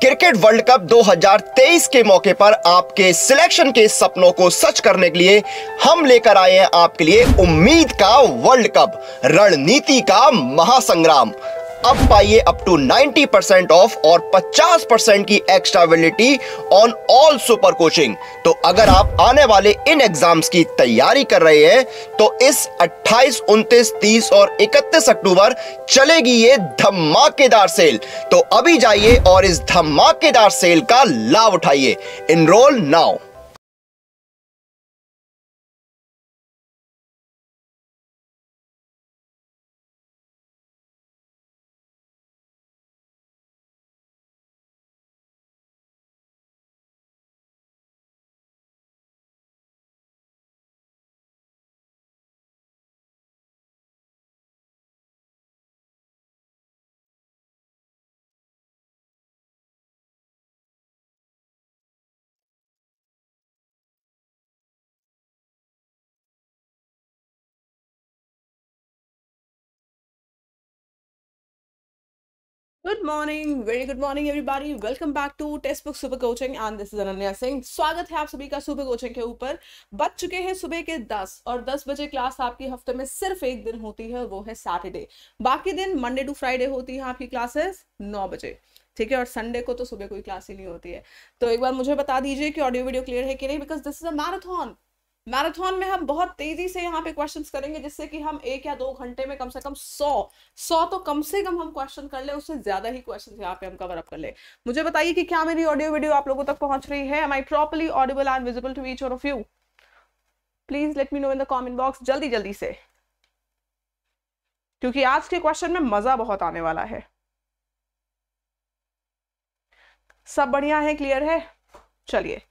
Cricket world cup 2023 के मौके पर आपके सिलेक्शन के सपनों को सच करने के लिए हम लेकर आए हैं आपके लिए उम्मीद का वर्ल्ड कप रणनीति का महासंग्राम अब पाइए अप टू 90% ऑफ और 50% की extra validity on all super coaching तो अगर आप आने वाले इन एग्जाम्स की तैयारी कर रहे हैं तो इस 28, 29, 30 और 31 अक्टूबर चलेगी ये धमाकेदार सेल तो अभी जाइए और इस धमाकेदार सेल का लाभ उठाइए enrol now good morning very good morning everybody welcome back to Testbook super coaching and this is Ananya Singh स्वागत है आप सभी का सुपर कोचिंग के ऊपर बच चुके हैं सुबह के 10 और 10 बजे क्लास आपकी हफ्ते में सिर्फ एक दिन होती है वो है सैटरडे बाकी दिन मंडे टू फ्राइडे होती है आपकी क्लासेस नौ बजे ठीक है और संडे को तो सुबह कोई क्लास ही नहीं होती है तो एक बार मुझे बता दीजिए कि ऑडियो वीडियो क्लियर है कि नहीं because this is a marathon marathon में हम बहुत तेजी से यहाँ पे क्वेश्चन करेंगे जिससे कि हम एक या दो घंटे में कम से कम सौ सौ तो कम से कम हम क्वेश्चन कर ले उससे ज्यादा ही क्वेश्चन यहाँ पे हम कवर अप कर ले मुझे बताइए कि क्या मेरी ऑडियो वीडियो आप लोगों तक पहुंच रही है am I properly audible and visible to each और of you please let me know in the comment box जल्दी जल्दी से क्योंकि आज के क्वेश्चन में मजा बहुत आने वाला है सब बढ़िया है क्लियर है चलिए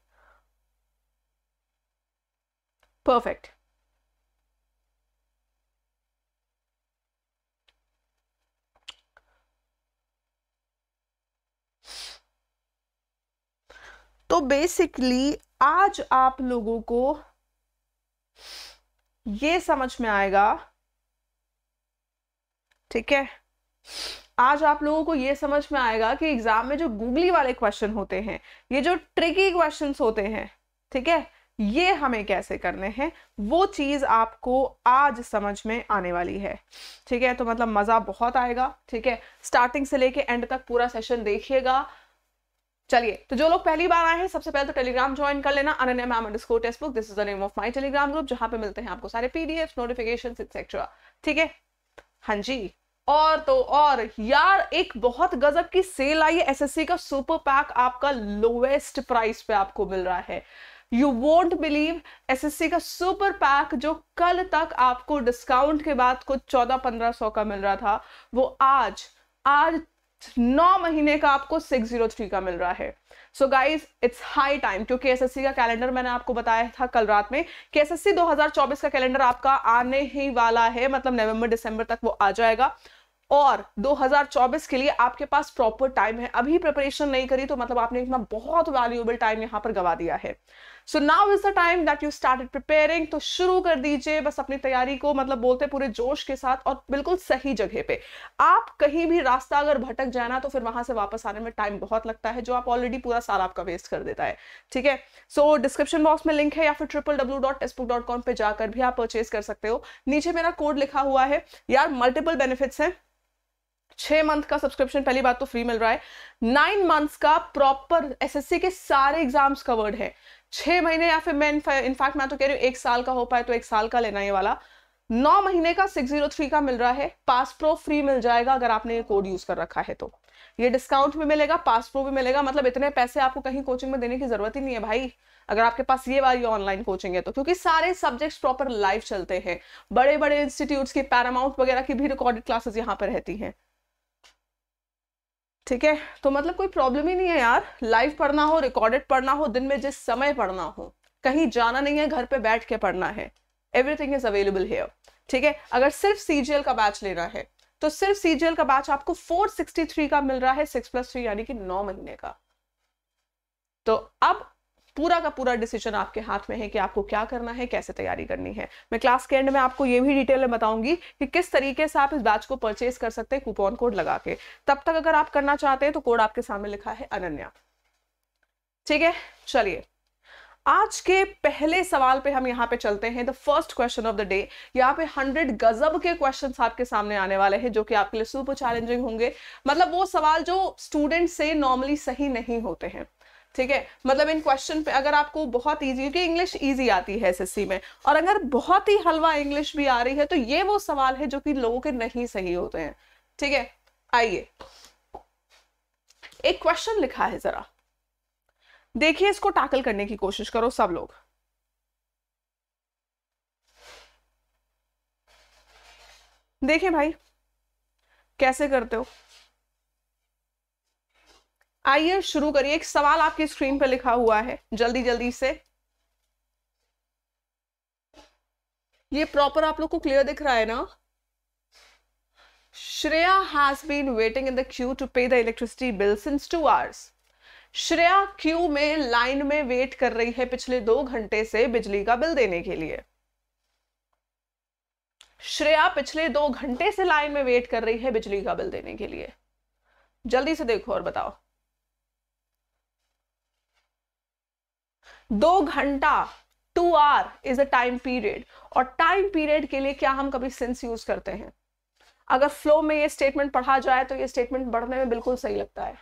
Perfect. तो बेसिकली आज आप लोगों को ये समझ में आएगा ठीक है आज आप लोगों को ये समझ में आएगा कि एग्जाम में जो गूगली वाले क्वेश्चन होते हैं ये जो ट्रिकी क्वेश्चन होते हैं ठीक है ये हमें कैसे करने हैं वो चीज़ आपको आज समझ में आने वाली है ठीक है तो मतलब मज़ा बहुत आएगा ठीक है स्टार्टिंग से लेके एंड तक पूरा सेशन देखिएगा चलिए तो जो लोग पहली बार आए हैं सबसे पहले तो टेलीग्राम ज्वाइन कर लेना Ananya ma'am underscore Testbook this is the name of my Telegram group जहां पे मिलते हैं आपको सारे पीडीएफ नोटिफिकेशन एक्सेट्रा ठीक है हाँ जी और तो और यार एक बहुत गजब की सेल आई है एसएससी का सुपर पैक आपका लोवेस्ट प्राइस पे आपको मिल रहा है यू वोंट बिलीव एसएससी का सुपर पैक जो कल तक आपको डिस्काउंट के बाद कुछ चौदह पंद्रह सौ का मिल रहा था वो आज आज नौ महीने का आपको सिक्स जीरो थ्री का मिल रहा है so guys it's high time क्योंकि सी का कैलेंडर मैंने आपको बताया था कल रात में कि हजार 2024 का कैलेंडर आपका आने ही वाला है मतलब नवंबर दिसंबर तक वो आ जाएगा और 2024 के लिए आपके पास प्रॉपर टाइम है अभी प्रिपरेशन नहीं करी तो मतलब आपने इतना बहुत वैल्यूएबल टाइम यहाँ पर गवा दिया है so now is the time that you start preparing तो शुरू कर दीजिए बस अपनी तैयारी को मतलब बोलते हैं पूरे जोश के साथ और बिल्कुल सही जगह पे आप कहीं भी रास्ता अगर भटक जाना तो फिर वहां से वापस आने में टाइम बहुत लगता है जो आप ऑलरेडी पूरा साल आपका वेस्ट कर देता है ठीक है सो डिस्क्रिप्शन बॉक्स में लिंक है या फिर triple W dot book dot com पर जाकर भी आप परचेज कर सकते हो नीचे मेरा कोड लिखा हुआ है यार मल्टीपल बेनिफिट्स हैं छह मंथ का सब्सक्रिप्शन पहली बात तो फ्री मिल रहा है नाइन मंथ्स का प्रॉपर एसएससी के सारे एग्जाम्स कवर्ड है छः महीने या फिर मैं इनफैक्ट मैं तो कह रही हूँ एक साल का हो पाए तो एक साल का लेना ये वाला नौ महीने का सिक्स जीरो थ्री का मिल रहा है पास प्रो फ्री मिल जाएगा अगर आपने ये कोड यूज़ कर रखा है तो ये डिस्काउंट भी मिलेगा पास प्रो भी मिलेगा मतलब इतने पैसे आपको कहीं कोचिंग में देने की ज़रूरत ही नहीं है भाई अगर आपके पास ये वाली ऑनलाइन कोचिंग है तो क्योंकि सारे सब्जेक्ट्स प्रॉपर लाइव चलते हैं बड़े बड़े इंस्टीट्यूट्स की पैरामाउंट वगैरह की भी रिकॉर्डेड क्लासेस यहाँ पर रहती हैं ठीक है तो मतलब कोई प्रॉब्लम ही नहीं है यार लाइव पढ़ना हो रिकॉर्डेड पढ़ना हो दिन में जिस समय पढ़ना हो कहीं जाना नहीं है घर पे बैठ के पढ़ना है एवरीथिंग इज अवेलेबल हेयर ठीक है अगर सिर्फ सीजीएल का बैच लेना है तो सिर्फ सीजीएल का बैच आपको 463 का मिल रहा है सिक्स प्लस थ्री यानी कि नौ महीने का तो अब पूरा का पूरा डिसीजन आपके हाथ में है कि आपको क्या करना है कैसे तैयारी करनी है मैं क्लास के एंड में आपको ये भी डिटेल में बताऊंगी कि किस तरीके से आप इस बैच को परचेज कर सकते हैं कूपन कोड लगा के तब तक अगर आप करना चाहते हैं तो कोड आपके सामने लिखा है अनन्या ठीक है चलिए आज के पहले सवाल पे हम यहाँ पे चलते हैं the first question of the day यहाँ पे हंड्रेड गजब के क्वेश्चन आपके सामने आने वाले हैं जो कि आपके लिए सुपर चैलेंजिंग होंगे मतलब वो सवाल जो स्टूडेंट से नॉर्मली सही नहीं होते हैं ठीक है मतलब इन क्वेश्चन पे अगर आपको बहुत ईजी क्योंकि इंग्लिश ईजी आती है एस में और अगर बहुत ही हलवा इंग्लिश भी आ रही है तो ये वो सवाल है जो कि लोगों के नहीं सही होते हैं ठीक है आइए एक क्वेश्चन लिखा है जरा देखिए इसको टैकल करने की कोशिश करो सब लोग देखिए भाई कैसे करते हो आइए शुरू करिए एक सवाल आपकी स्क्रीन पर लिखा हुआ है जल्दी जल्दी से ये प्रॉपर आप लोग को क्लियर दिख रहा है ना Shreya has been waiting in the queue to pay the electricity bill since two hours Shreya queue में लाइन में वेट कर रही है पिछले दो घंटे से बिजली का बिल देने के लिए श्रेया पिछले दो घंटे से लाइन में वेट कर रही है बिजली का बिल देने के लिए जल्दी से देखो और बताओ दो घंटा two hour is a time period और टाइम पीरियड के लिए क्या हम कभी सेंस यूज करते हैं अगर फ्लो में ये स्टेटमेंट पढ़ा जाए तो ये स्टेटमेंट पढ़ने में बिल्कुल सही लगता है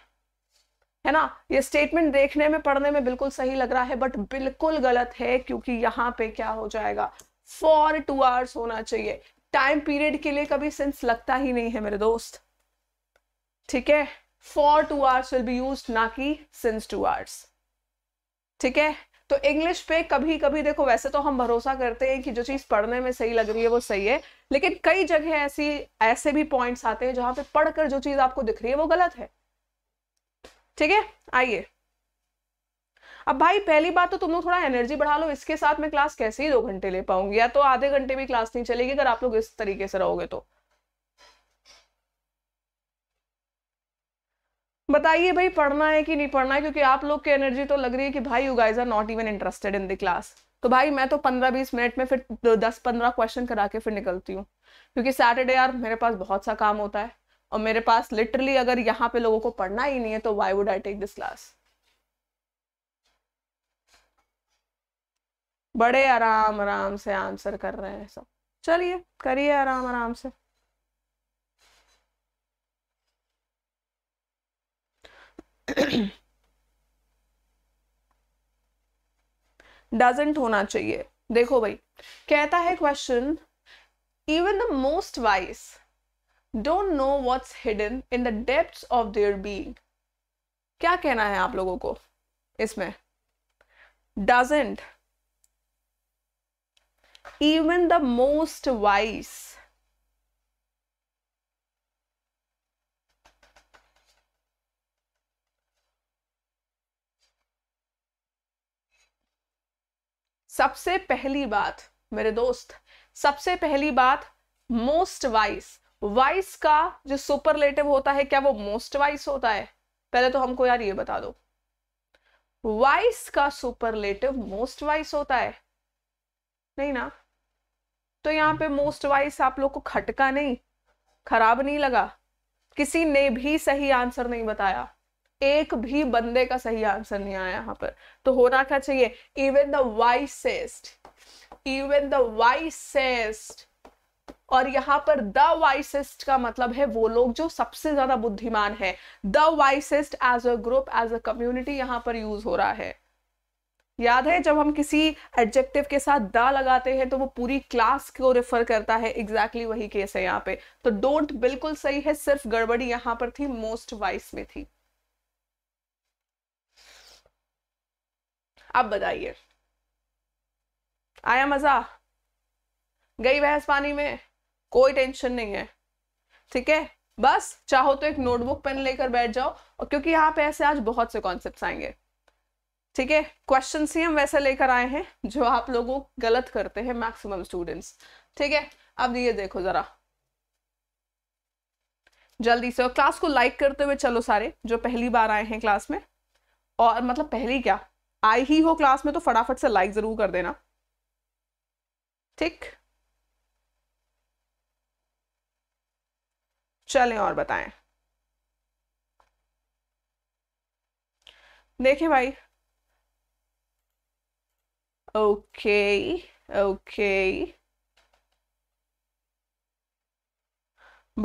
है ना ये स्टेटमेंट देखने में पढ़ने में बिल्कुल सही लग रहा है बट बिल्कुल गलत है क्योंकि यहाँ पे क्या हो जाएगा फॉर टू आवर्स होना चाहिए टाइम पीरियड के लिए कभी सेंस लगता ही नहीं है मेरे दोस्त ठीक है for two hours will be use ना कि सिंस टू आवर्स ठीक है तो इंग्लिश पे कभी कभी देखो वैसे तो हम भरोसा करते हैं कि जो चीज़ पढ़ने में सही लग रही है वो सही है लेकिन कई जगह ऐसी ऐसे भी पॉइंट्स आते हैं जहां पे पढ़कर जो चीज़ आपको दिख रही है वो गलत है ठीक है आइए अब भाई पहली बात तो तुम लोग थोड़ा एनर्जी बढ़ा लो इसके साथ मैं क्लास कैसे ही दो घंटे ले पाऊंगी या तो आधे घंटे भी क्लास नहीं चलेगी अगर आप लोग इस तरीके से रहोगे तो बताइए भाई पढ़ना है कि नहीं पढ़ना है क्योंकि आप लोग की एनर्जी तो लग रही है कि भाई you guys are not even interested in the class तो भाई मैं तो पंद्रह बीस मिनट में फिर दस पंद्रह क्वेश्चन करा के फिर निकलती हूँ क्योंकि सैटरडे यार मेरे पास बहुत सा काम होता है और मेरे पास लिटरली अगर यहाँ पे लोगों को पढ़ना ही नहीं है तो why would I take this class बड़े आराम आराम से आंसर कर रहे हैं सब चलिए करिए आराम आराम से डजेंट होना चाहिए देखो भाई कहता है question even the most wise don't know what's hidden in the depth of their being क्या कहना है आप लोगों को इसमें doesn't even the most wise सबसे पहली बात मेरे दोस्त सबसे पहली बात मोस्ट वाइस वाइस का जो सुपरलेटिव होता है क्या वो मोस्ट वाइस होता है पहले तो हमको यार ये बता दो वाइस का सुपरलेटिव मोस्ट वाइस होता है नहीं ना तो यहां पे मोस्ट वाइस आप लोग को खटका नहीं खराब नहीं लगा किसी ने भी सही आंसर नहीं बताया एक भी बंदे का सही आंसर नहीं आया यहाँ पर तो होना क्या चाहिए even the wisest even the wisest और यहाँ पर द वाइसेस्ट का मतलब है वो लोग जो सबसे ज्यादा बुद्धिमान है the wisest as a group as a community यहाँ पर यूज हो रहा है याद है जब हम किसी एडजेक्टिव के साथ द लगाते हैं तो वो पूरी क्लास को रेफर करता है एग्जैक्टली exactly वही केस है यहाँ पे तो डोंट बिल्कुल सही है सिर्फ गड़बड़ी यहाँ पर थी मोस्ट वाइस में थी आप बताइए आया मजा गई बहस पानी में कोई टेंशन नहीं है ठीक है बस चाहो तो एक नोटबुक पेन लेकर बैठ जाओ और क्योंकि यहाँ पे ऐसे आज बहुत से कॉन्सेप्ट आएंगे ठीक है क्वेश्चन ही हम वैसे लेकर आए हैं जो आप लोगों गलत करते हैं मैक्सिमम स्टूडेंट्स ठीक है अब ये देखो जरा जल्दी से और क्लास को लाइक करते हुए चलो सारे जो पहली बार आए हैं क्लास में और मतलब पहली क्या आई ही हो क्लास में तो फटाफट से लाइक जरूर कर देना ठीक चलें और बताएं देखें भाई ओके ओके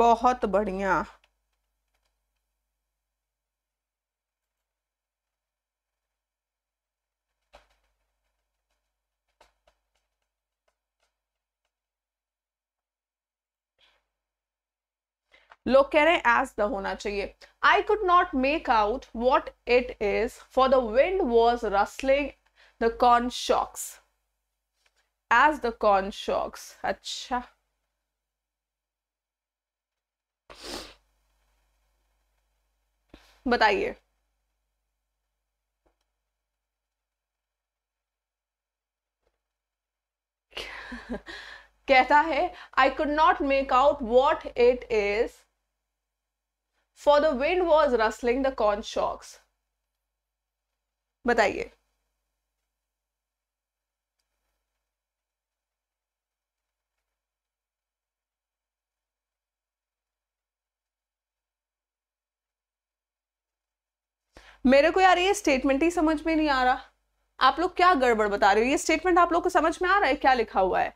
बहुत बढ़िया लोग कह रहे हैं एज द होना चाहिए I could not make out what it is for the wind was rustling the corn shocks as the corn shocks अच्छा बताइए कहता है I could not make out what it is for the wind was rustling the corn shocks बताइए मेरे को यार ये statement ही समझ में नहीं आ रहा आप लोग क्या गड़बड़ बता रहे हो ये स्टेटमेंट आप लोग को समझ में आ रहा है क्या लिखा हुआ है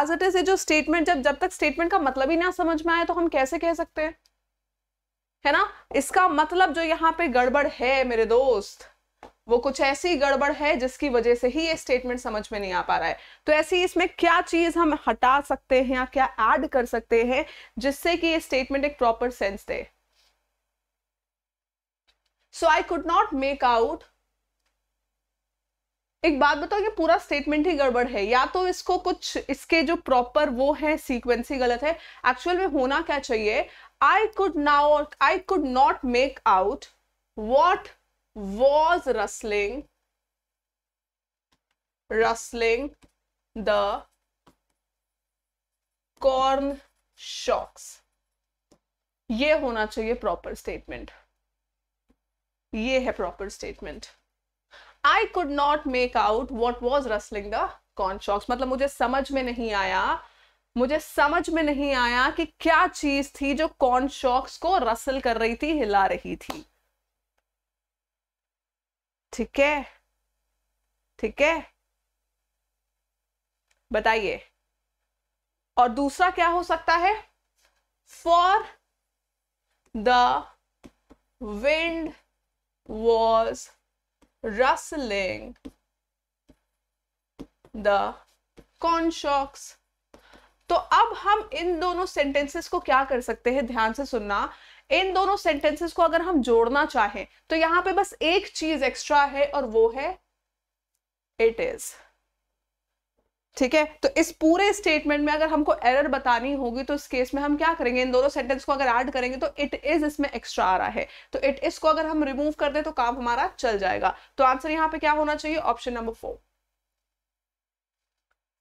एज इट इज ये जो स्टेटमेंट जब जब तक स्टेटमेंट का मतलब ही ना समझ में आए तो हम कैसे कह सकते हैं है ना इसका मतलब जो यहाँ पे गड़बड़ है मेरे दोस्त वो कुछ ऐसी गड़बड़ है जिसकी वजह से ही ये स्टेटमेंट समझ में नहीं आ पा रहा है तो ऐसी इसमें क्या चीज हम हटा सकते हैं या क्या ऐड कर सकते हैं जिससे कि ये स्टेटमेंट एक प्रॉपर सेंस दे so I could not make out एक बात बताओ ये पूरा स्टेटमेंट ही गड़बड़ है या तो इसको कुछ इसके जो प्रॉपर वो है सीक्वेंस ही गलत है एक्चुअल में होना क्या चाहिए I could now I could not make out what was rustling rustling the corn shocks ये होना चाहिए प्रॉपर स्टेटमेंट ये है proper statement I could not make out what was rustling the corn shocks मतलब मुझे समझ में नहीं आया मुझे समझ में नहीं आया कि क्या चीज थी जो कॉन्शॉक्स को रसल कर रही थी हिला रही थी ठीक है ठीक है बताइए और दूसरा क्या हो सकता है for the wind was rustling the corn shocks तो अब हम इन दोनों सेंटेंसेस को क्या कर सकते हैं ध्यान से सुनना इन दोनों सेंटेंसेस को अगर हम जोड़ना चाहें तो यहां पे बस एक चीज एक्स्ट्रा है और वो है इट इज ठीक है तो इस पूरे स्टेटमेंट में अगर हमको एरर बतानी होगी तो इस केस में हम क्या करेंगे इन दोनों सेंटेंस को अगर ऐड करेंगे तो इट इज इसमें एक्स्ट्रा आ रहा है तो इट इज को अगर हम रिमूव कर दे तो काम हमारा चल जाएगा तो आंसर यहाँ पे क्या होना चाहिए option number four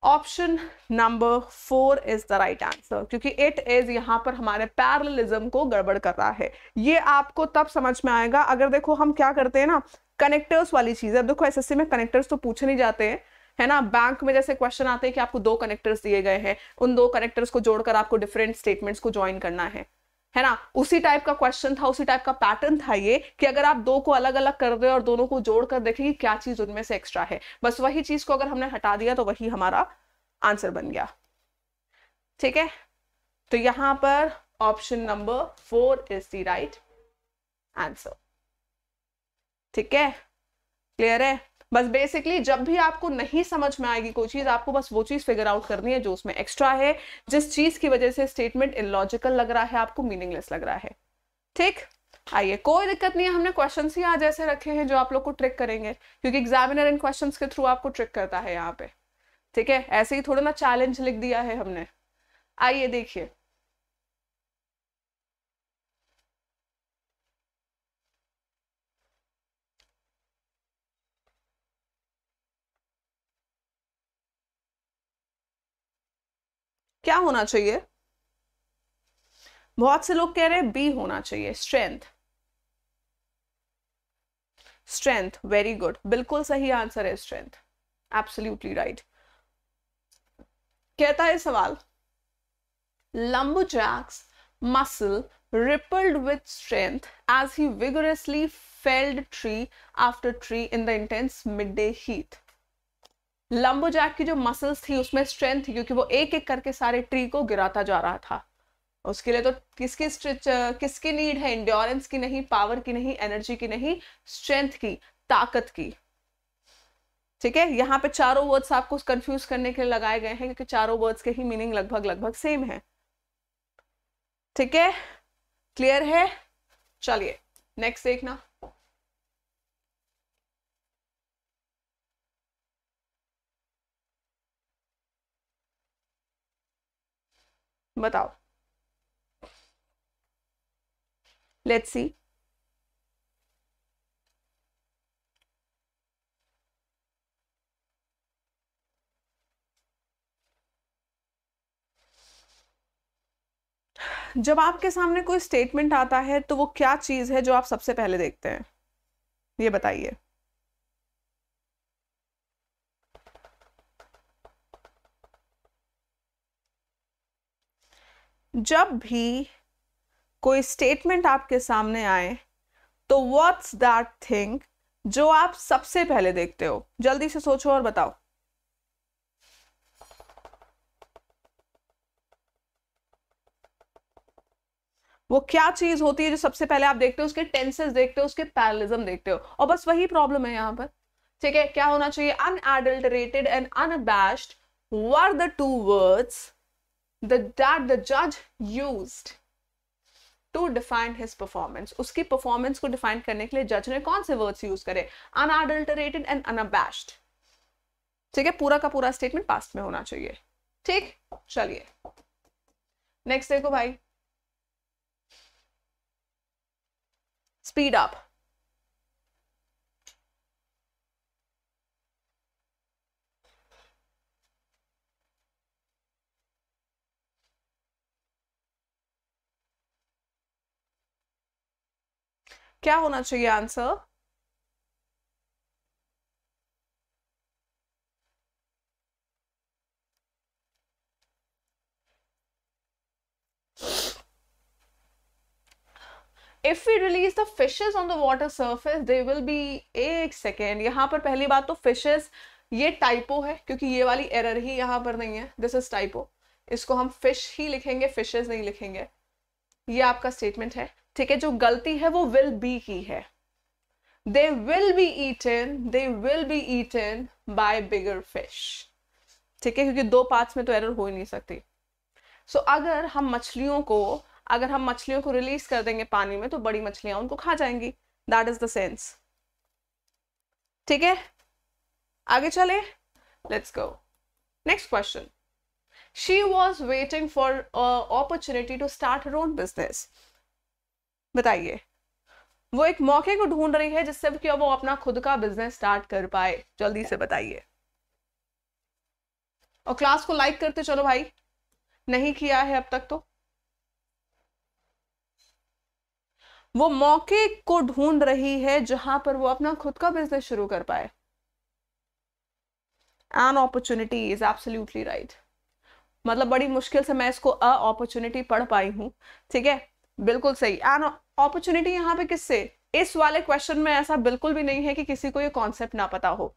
option number four is the right answer क्योंकि इट इज यहां पर हमारे पैरलिज्म को गड़बड़ कर रहा है ये आपको तब समझ में आएगा अगर देखो हम क्या करते हैं ना कनेक्टर्स वाली चीज है देखो एस में कनेक्टर्स तो पूछे नहीं जाते हैं है ना बैंक में जैसे क्वेश्चन आते हैं कि आपको दो कनेक्टर्स दिए गए हैं उन दो कनेक्टर्स को जोड़कर आपको डिफरेंट स्टेटमेंट्स को ज्वाइन करना है है ना उसी टाइप का क्वेश्चन था उसी टाइप का पैटर्न था ये कि अगर आप दो को अलग अलग कर रहे हो और दोनों को जोड़कर देखें कि क्या चीज उनमें से एक्स्ट्रा है बस वही चीज को अगर हमने हटा दिया तो वही हमारा आंसर बन गया ठीक है तो यहां पर option number four is the right answer ठीक है क्लियर है बस बेसिकली जब भी आपको नहीं समझ में आएगी कोई चीज़ आपको बस वो चीज़ फिगर आउट करनी है जो उसमें एक्स्ट्रा है जिस चीज़ की वजह से स्टेटमेंट इलॉजिकल लग रहा है आपको मीनिंगलेस लग रहा है ठीक आइए कोई दिक्कत नहीं है हमने क्वेश्चन ही आज ऐसे रखे हैं जो आप लोग को ट्रिक करेंगे क्योंकि एग्जामिनर इन क्वेश्चन के थ्रू आपको ट्रिक करता है यहाँ पे ठीक है ऐसे ही थोड़ा ना चैलेंज लिख दिया है हमने आइए देखिए क्या होना चाहिए बहुत से लोग कह रहे हैं बी होना चाहिए स्ट्रेंथ स्ट्रेंथ वेरी गुड बिल्कुल सही आंसर है स्ट्रेंथ एब्सोल्यूटली राइट कहता है सवाल lumberjack's muscle rippled with strength as he vigorously felled tree after tree in the intense midday heat lumberjack की जो मसल्स थी उसमें स्ट्रेंथ थी क्योंकि वो एक एक करके सारे ट्री को गिराता जा रहा था उसके लिए तो किसकी स्ट्रिच किसकी नीड है इंड्योरेंस की नहीं पावर की नहीं एनर्जी की नहीं स्ट्रेंथ की ताकत की ठीक है यहाँ पे चारों वर्ड्स आपको कंफ्यूज करने के लिए लगाए गए हैं क्योंकि चारों वर्ड्स के ही मीनिंग लगभग लगभग सेम है ठीक है क्लियर है चलिए नेक्स्ट देखना बताओ लेट्स सी जब आपके सामने कोई स्टेटमेंट आता है तो वो क्या चीज़ है जो आप सबसे पहले देखते हैं ये बताइए जब भी कोई स्टेटमेंट आपके सामने आए तो व्हाट्स दैट थिंग जो आप सबसे पहले देखते हो जल्दी से सोचो और बताओ वो क्या चीज होती है जो सबसे पहले आप देखते हो उसके टेंसेस देखते हो उसके पैरलिज्म देखते हो और बस वही प्रॉब्लम है यहां पर ठीक है क्या होना चाहिए unadulterated and unabashed were the two words the, that the judge used to define his performance उसकी परफॉर्मेंस को डिफाइन करने के लिए जज ने कौन से वर्ड्स यूज करे अनअडल्टरेटेड एंड अनबैश्ड ठीक है पूरा का पूरा स्टेटमेंट पास्ट में होना चाहिए ठीक चलिए नेक्स्ट देखो भाई स्पीड अप क्या होना चाहिए answer if we release the fishes on the water surface, they will be एक सेकेंड यहाँ पर पहली बात तो फिशेज ये टाइपो है क्योंकि ये वाली एरर ही यहाँ पर नहीं है दिस इज टाइपो इसको हम फिश ही लिखेंगे फिशेज नहीं लिखेंगे ये आपका स्टेटमेंट है ठीक है जो गलती है वो विल बी की है they will be eaten they will be eaten by bigger fish ठीक है क्योंकि दो पार्ट्स में तो एरर हो ही नहीं सकती सो so, अगर हम मछलियों को अगर हम मछलियों को रिलीज कर देंगे पानी में तो बड़ी मछलियां उनको खा जाएंगी दैट इज द सेंस ठीक है आगे चले let's go next question she was waiting for uh, opportunity to start her own business बताइए वो एक मौके को ढूंढ रही है जिससे कि वो अपना खुद का बिजनेस स्टार्ट कर पाए जल्दी से बताइए और क्लास को लाइक करते चलो भाई नहीं किया है अब तक तो वो मौके को ढूंढ रही है जहां पर वो अपना खुद का बिजनेस शुरू कर पाए an opportunity is absolutely right मतलब बड़ी मुश्किल से मैं इसको अ अपॉर्चुनिटी पढ़ पाई हूँ ठीक है बिल्कुल सही एंड अपॉर्चुनिटी यहाँ पे किससे इस वाले क्वेश्चन में ऐसा बिल्कुल भी नहीं है कि किसी को ये कॉन्सेप्ट ना पता हो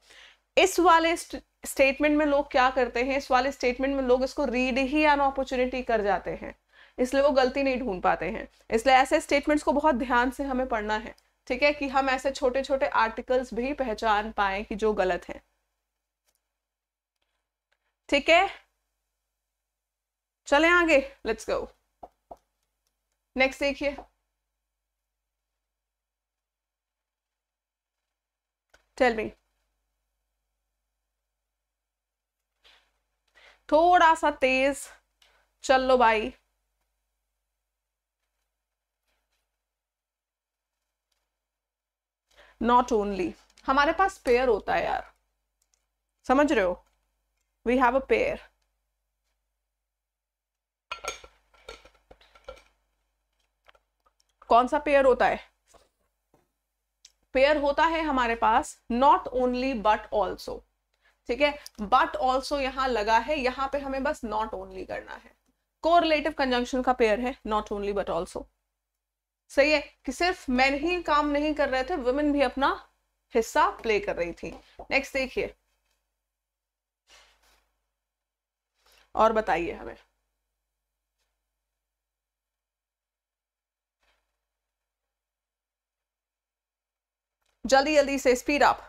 इस वाले स्टेटमेंट में लोग क्या करते हैं इस वाले स्टेटमेंट में लोग इसको रीड ही एन अपॉर्चुनिटी कर जाते हैं इसलिए वो गलती नहीं ढूंढ पाते हैं इसलिए ऐसे स्टेटमेंट्स को बहुत ध्यान से हमें पढ़ना है ठीक है कि हम ऐसे छोटे छोटे आर्टिकल्स भी पहचान पाए कि जो गलत है ठीक है चले आगे लेट्स गो नेक्स्ट देखिए टेल मी थोड़ा सा तेज चल लो भाई नॉट ओनली हमारे पास पेयर होता है यार समझ रहे हो वी हैव अ पेयर कौन सा पेयर होता है पेयर होता है हमारे पास नॉट ओनली बट ऑल्सो ठीक है बट ऑल्सो यहां लगा है यहां पे हमें बस नॉट ओनली करना है कोरिलेटिव कंजंक्शन का पेयर है नॉट ओनली बट ऑल्सो सही है कि सिर्फ मैन ही काम नहीं कर रहे थे वुमेन भी अपना हिस्सा प्ले कर रही थी नेक्स्ट देखिए और बताइए हमें Jali जल्दी से "Speed up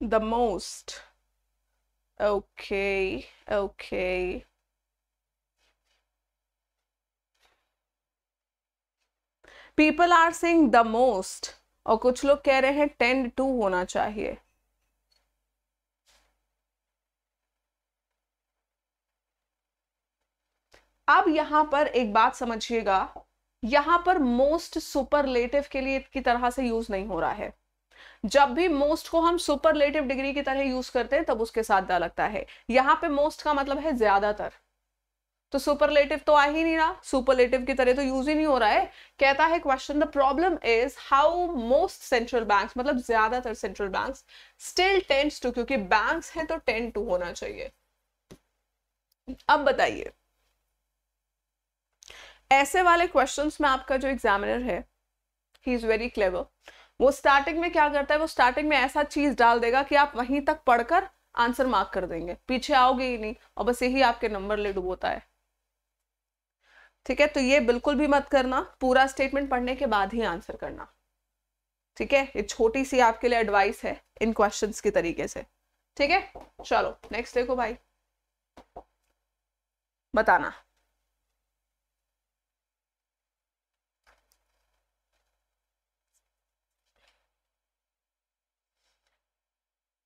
the most. Okay, okay. People are saying the most. और कुछ लोग कह रहे हैं टेंड टू होना चाहिए अब यहां पर एक बात समझिएगा यहां पर मोस्ट सुपरलेटिव के लिए की तरह से यूज नहीं हो रहा है जब भी मोस्ट को हम सुपरलेटिव डिग्री की तरह यूज करते हैं तब उसके साथ डा लगता है यहां पे मोस्ट का मतलब है ज्यादातर तो सुपरलेटिव तो आ ही नहीं रहा सुपरलेटिव की तरह तो यूज ही नहीं हो रहा है कहता है question the problem is how most central bank मतलब ज्यादातर central bank still tends to क्योंकि बैंक्स हैं तो टेंट टू होना चाहिए अब बताइए ऐसे वाले क्वेश्चंस में आपका जो एग्जामिनर है ही इज वेरी क्लेवर वो स्टार्टिंग में क्या करता है वो स्टार्टिंग में ऐसा चीज डाल देगा कि आप वहीं तक पढ़कर आंसर मार्क कर देंगे पीछे आओगे ही नहीं और बस यही आपके नंबर ले डूबोता है ठीक है तो ये बिल्कुल भी मत करना पूरा स्टेटमेंट पढ़ने के बाद ही आंसर करना ठीक है ये छोटी सी आपके लिए एडवाइस है इन क्वेश्चंस के तरीके से ठीक है चलो नेक्स्ट देखो भाई बताना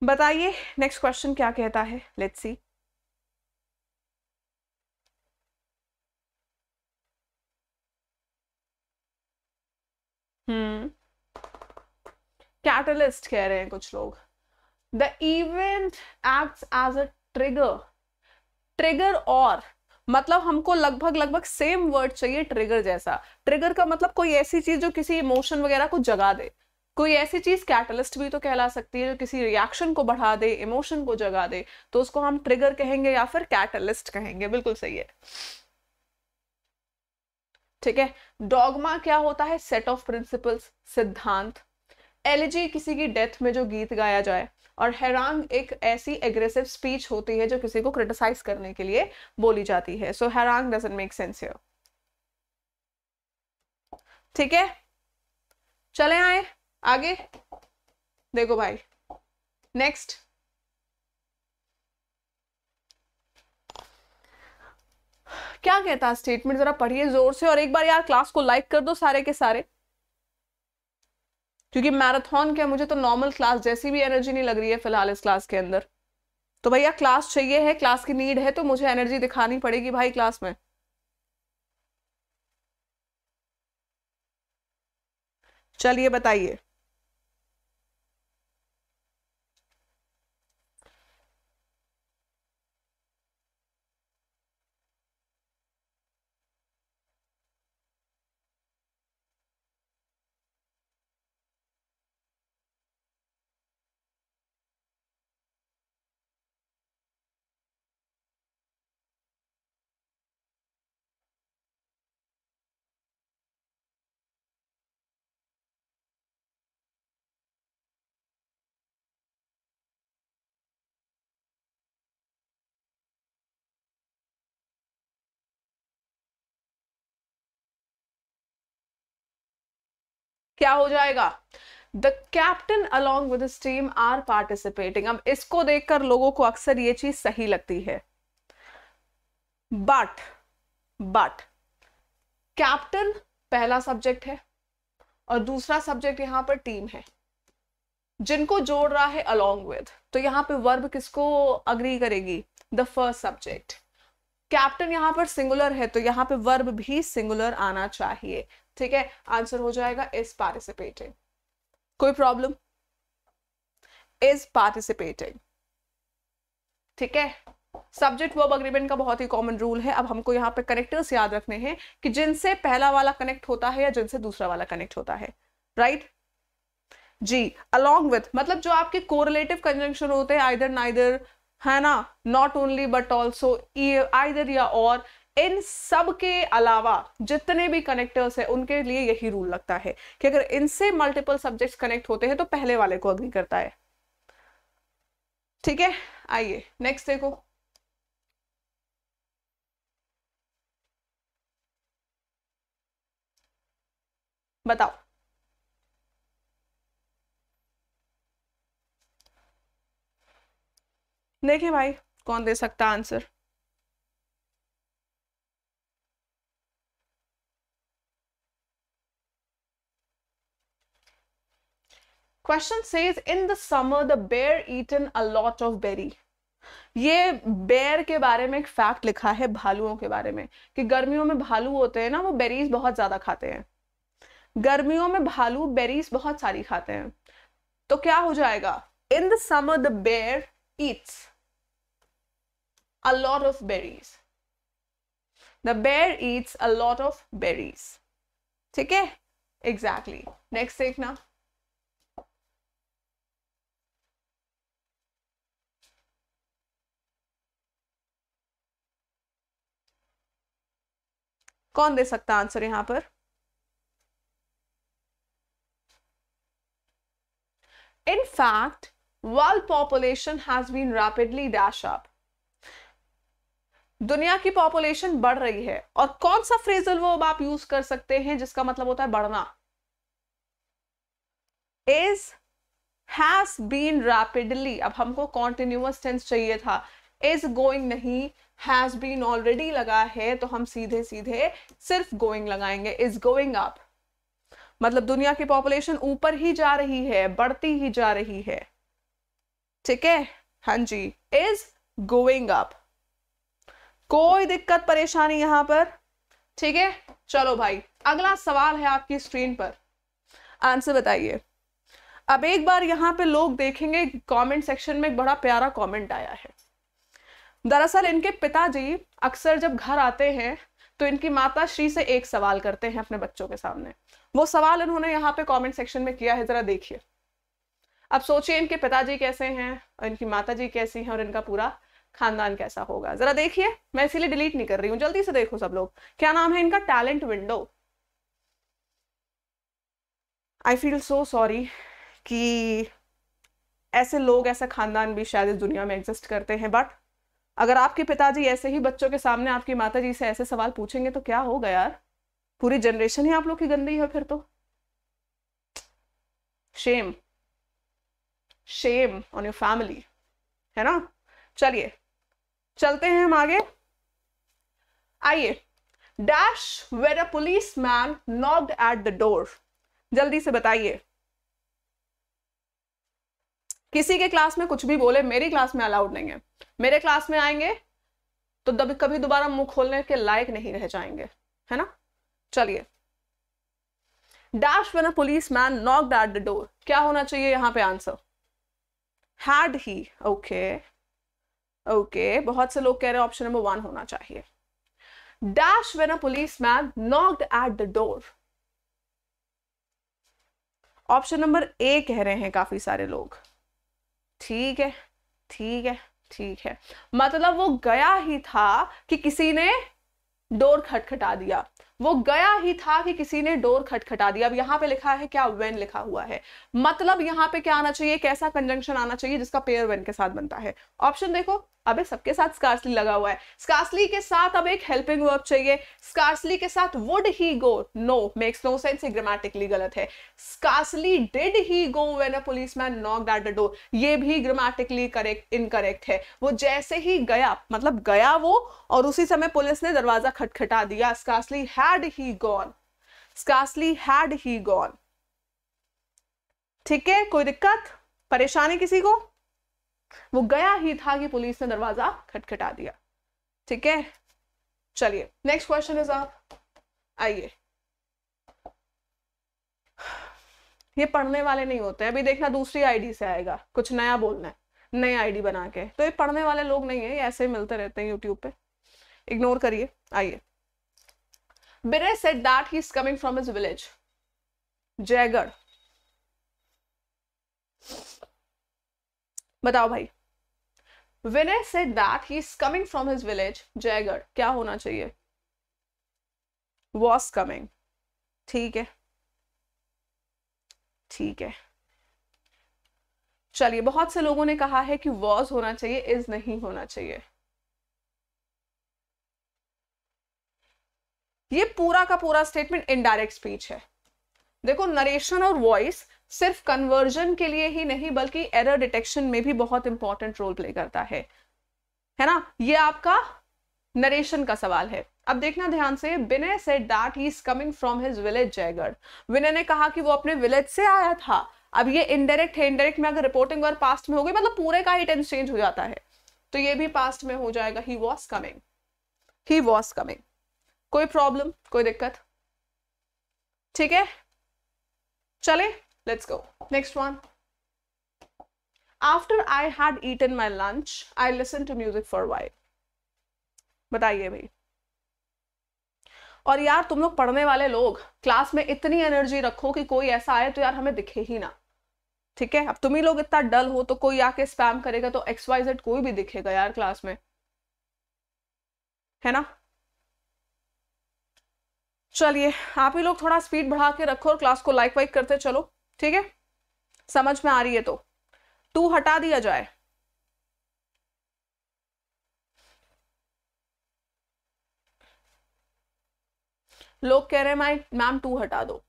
बताइए नेक्स्ट क्वेश्चन क्या कहता है लेट्स सी कैटलिस्ट हम्म। कह रहे हैं कुछ लोग the event act as a trigger trigger और मतलब हमको लगभग लगभग सेम वर्ड चाहिए ट्रिगर जैसा ट्रिगर का मतलब कोई ऐसी चीज जो किसी इमोशन वगैरह को जगा दे कोई ऐसी चीज कैटलिस्ट भी तो कहला सकती है जो किसी रिएक्शन को बढ़ा दे इमोशन को जगा दे तो उसको हम ट्रिगर कहेंगे या फिर कैटलिस्ट कहेंगे बिल्कुल सही है ठीक है डॉगमा क्या होता है सेट ऑफ प्रिंसिपल्स सिद्धांत एलिजी किसी की डेथ में जो गीत गाया जाए और हैरांग एक ऐसी एग्रेसिव स्पीच होती है जो किसी को क्रिटिसाइज करने के लिए बोली जाती है so harangue doesn't make sense here ठीक है चले आए आगे देखो भाई नेक्स्ट क्या कहता है स्टेटमेंट जरा पढ़िए जोर से और एक बार यार क्लास को लाइक कर दो सारे के सारे क्योंकि मैराथन क्या मुझे तो नॉर्मल क्लास जैसी भी एनर्जी नहीं लग रही है फिलहाल इस क्लास के अंदर तो भैया क्लास चाहिए है क्लास की नीड है तो मुझे एनर्जी दिखानी पड़ेगी भाई क्लास में चलिए बताइए क्या हो जाएगा the captain along with team are participating अब इसको देखकर लोगों को अक्सर ये चीज सही लगती है बट बट कैप्टन पहला सब्जेक्ट है और दूसरा सब्जेक्ट यहां पर टीम है जिनको जोड़ रहा है अलॉन्ग विद तो यहां पे वर्ब किसको अग्री करेगी द फर्स्ट सब्जेक्ट कैप्टन यहां पर सिंगुलर है तो यहां पे वर्ब भी सिंगुलर आना चाहिए ठीक है आंसर हो जाएगा इज पार्टिसिपेटिंग कोई प्रॉब्लम इज पार्टिसिपेटिंग ठीक है सब्जेक्ट वर्ब अग्रीमेंट का बहुत ही कॉमन रूल है अब हमको यहाँ पे कनेक्टर्स याद रखने हैं कि जिनसे पहला वाला कनेक्ट होता है या जिनसे दूसरा वाला कनेक्ट होता है राइट right? जी अलोंग विथ मतलब जो आपके कोरिलेटिव कंजंक्शन होते हैं आइदर नाइदर है ना not only but also either या और इन सब के अलावा जितने भी कनेक्टर्स हैं उनके लिए यही रूल लगता है कि अगर इनसे मल्टीपल सब्जेक्ट्स कनेक्ट होते हैं तो पहले वाले को अग्री करता है ठीक है आइए नेक्स्ट देखो बताओ देखिए भाई कौन दे सकता answer question says in the summer the bear eaten a lot of berry ये बेर के बारे में एक फैक्ट लिखा है भालुओं के बारे में कि गर्मियों में भालू होते हैं ना वो बेरीज बहुत ज़्यादा खाते हैं गर्मियों में भालू बेरीज बहुत सारी खाते हैं तो क्या हो जाएगा in the summer the bear eats a lot of berries the bear eats a lot of berries ठीक है एग्जैक्टली नेक्स्ट देखना कौन दे सकता आंसर यहां पर in fact world population has been rapidly dash up दुनिया की पॉपुलेशन बढ़ रही है और कौन सा फ्रेजल वर्ब आप यूज कर सकते हैं जिसका मतलब होता है बढ़ना इज हैज बीन रैपिडली अब हमको कॉन्टिन्यूस टेंस चाहिए था इज गोइंग नहीं हैज बीन ऑलरेडी लगा है तो हम सीधे सीधे सिर्फ गोइंग लगाएंगे इज गोइंग अप मतलब दुनिया की पॉपुलेशन ऊपर ही जा रही है बढ़ती ही जा रही है ठीक है हाँ जी इज गोइंग अप कोई दिक्कत परेशानी यहां पर ठीक है चलो भाई अगला सवाल है आपकी स्क्रीन पर आंसर बताइए अब एक बार यहां पे लोग देखेंगे कमेंट सेक्शन में एक बड़ा प्यारा कमेंट आया है दरअसल इनके पिताजी अक्सर जब घर आते हैं तो इनकी माता श्री से एक सवाल करते हैं अपने बच्चों के सामने वो सवाल इन्होंने यहाँ पे कमेंट सेक्शन में किया है ज़रा देखिए अब सोचिए इनके पिताजी कैसे हैं और इनकी माता जी कैसी हैं और इनका पूरा खानदान कैसा होगा ज़रा देखिए मैं इसीलिए डिलीट नहीं कर रही हूँ जल्दी से देखो सब लोग क्या नाम है इनका talent window I feel so sorry कि ऐसे लोग ऐसा खानदान भी शायद इस दुनिया में एग्जिस्ट करते हैं बट अगर आपके पिताजी ऐसे ही बच्चों के सामने आपकी माता जी से ऐसे सवाल पूछेंगे तो क्या होगा यार पूरी जनरेशन ही आप लोग की गंदी है फिर तो shame shame on your family है ना चलिए चलते हैं हम आगे आइए dash where a policeman knocked at the door जल्दी से बताइए किसी के क्लास में कुछ भी बोले मेरी क्लास में अलाउड नहीं है मेरे क्लास में आएंगे तो कभी दोबारा मुंह खोलने के लायक नहीं रह जाएंगे है ना चलिए dash when a policeman knock at the door क्या होना चाहिए यहां पे answer had he okay okay बहुत से लोग कह रहे हैं ऑप्शन नंबर वन होना चाहिए dash when a policeman knock at the door option number A कह रहे हैं काफी सारे लोग ठीक है ठीक है ठीक है मतलब वो गया ही था कि किसी ने डोर खटखटा दिया वो गया ही था कि किसी ने डोर खटखटा दिया अब यहां पे लिखा है क्या वेन लिखा हुआ है मतलब यहां पे क्या आना चाहिए कैसा कंजंक्शन आना चाहिए जिसका पेयर वेन के साथ बनता है ऑप्शन देखो अबे सबके साथ स्कार्सली लगा हुआ है स्कार्सली के साथ अब एक हेल्पिंग वर्ब चाहिए स्कार्सली के साथ would he go no makes no sense ये ग्रामेटिकली गलत है scarcely did he go when a policeman man knock at the door ये भी ग्रामेटिकली करेक्ट इनकरेक्ट है वो जैसे ही गया मतलब गया वो और उसी समय पुलिस ने दरवाजा खटखटा दिया scarcely had he gone scarcely had he gone ठीक है कोई दिक्कत परेशानी किसी को वो गया ही था कि पुलिस ने दरवाजा खटखटा दिया ठीक है चलिए नेक्स्ट क्वेश्चन इज आप आइए ये पढ़ने वाले नहीं होते अभी देखना दूसरी आईडी से आएगा कुछ नया बोलना है नई आईडी बना के तो ये पढ़ने वाले लोग नहीं है ये ऐसे ही मिलते रहते हैं यूट्यूब पे इग्नोर करिए आइए बिरे said that he is coming from his village Jaigarh बताओ भाई Vinay said that he is coming from his village Jaigarh क्या होना चाहिए वॉज कमिंग ठीक है ठीक है चलिए बहुत से लोगों ने कहा है कि वॉज होना चाहिए इज नहीं होना चाहिए ये पूरा का पूरा स्टेटमेंट इनडायरेक्ट स्पीच है देखो नरेशन और वॉइस सिर्फ कन्वर्जन के लिए ही नहीं बल्कि एरर डिटेक्शन में भी बहुत इंपॉर्टेंट रोल प्ले करता है है ना ये आपका नरेशन का सवाल है अब देखना ध्यान से Vinay said that he is coming from his village Jaigarh Vinay ने कहा कि वो अपने विलेज से आया था अब ये इनडायरेक्ट है इनडायरेक्ट में अगर रिपोर्टिंग और पास्ट में हो गई मतलब पूरे का ही टेंस चेंज हो जाता है तो ये भी पास्ट में हो जाएगा he was coming he was coming कोई प्रॉब्लम कोई दिक्कत ठीक है चले let's go next one after i had eaten my lunch i listened to music for a while बताइए भाई और यार तुम लोग पढ़ने वाले लोग क्लास में इतनी एनर्जी रखो कि कोई ऐसा आए तो यार हमें दिखे ही ना ठीक है अब तुम ही लोग इतना डल हो तो कोई आके स्पैम करेगा तो एक्स वाई जेड कोई भी दिखेगा यार क्लास में है ना चलिए आप ही लोग थोड़ा स्पीड बढ़ा के रखो और क्लास को लाइक वाइक करते चलो ठीक है समझ में आ रही है तो टू हटा दिया जाए लोग कह रहे हैं माई मैम टू हटा दो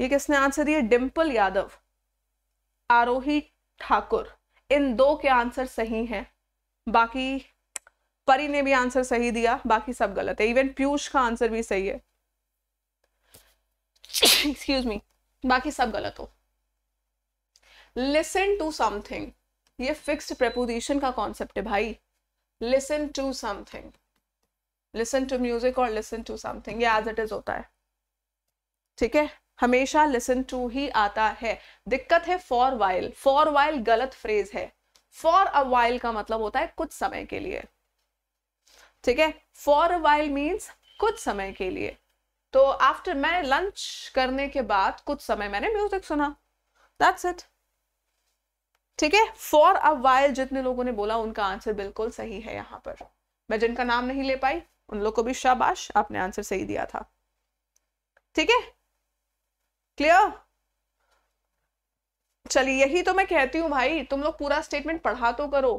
ये किसने आंसर दिए डिम्पल यादव आरोही ठाकुर इन दो के आंसर सही हैं बाकी परी ने भी आंसर सही दिया बाकी सब गलत है इवन पीयूष का आंसर भी सही है एक्सक्यूज मी बाकी सब गलत हो लिसन टू समथिंग ये फिक्स्ड प्रपोजिशन का कॉन्सेप्ट है भाई listen to something listen to music और लिसन टू समथिंग ये एज इट इज होता है ठीक है हमेशा लिसन टू ही आता है दिक्कत है फॉर वाइल फॉर वाइल गलत फ्रेज है फॉर अ वाइल का मतलब होता है कुछ समय के लिए ठीक है फॉर अ वाइल मीन्स कुछ समय के लिए तो आफ्टर मैं लंच करने के बाद कुछ समय मैंने म्यूजिक सुना दैट्स इट ठीक है फॉर अ वाइल जितने लोगों ने बोला उनका आंसर बिल्कुल सही है यहां पर मैं जिनका नाम नहीं ले पाई उन लोग को भी शाबाश आपने आंसर सही दिया था ठीक है क्लियर चलिए यही तो मैं कहती हूँ भाई तुम लोग पूरा स्टेटमेंट पढ़ा तो करो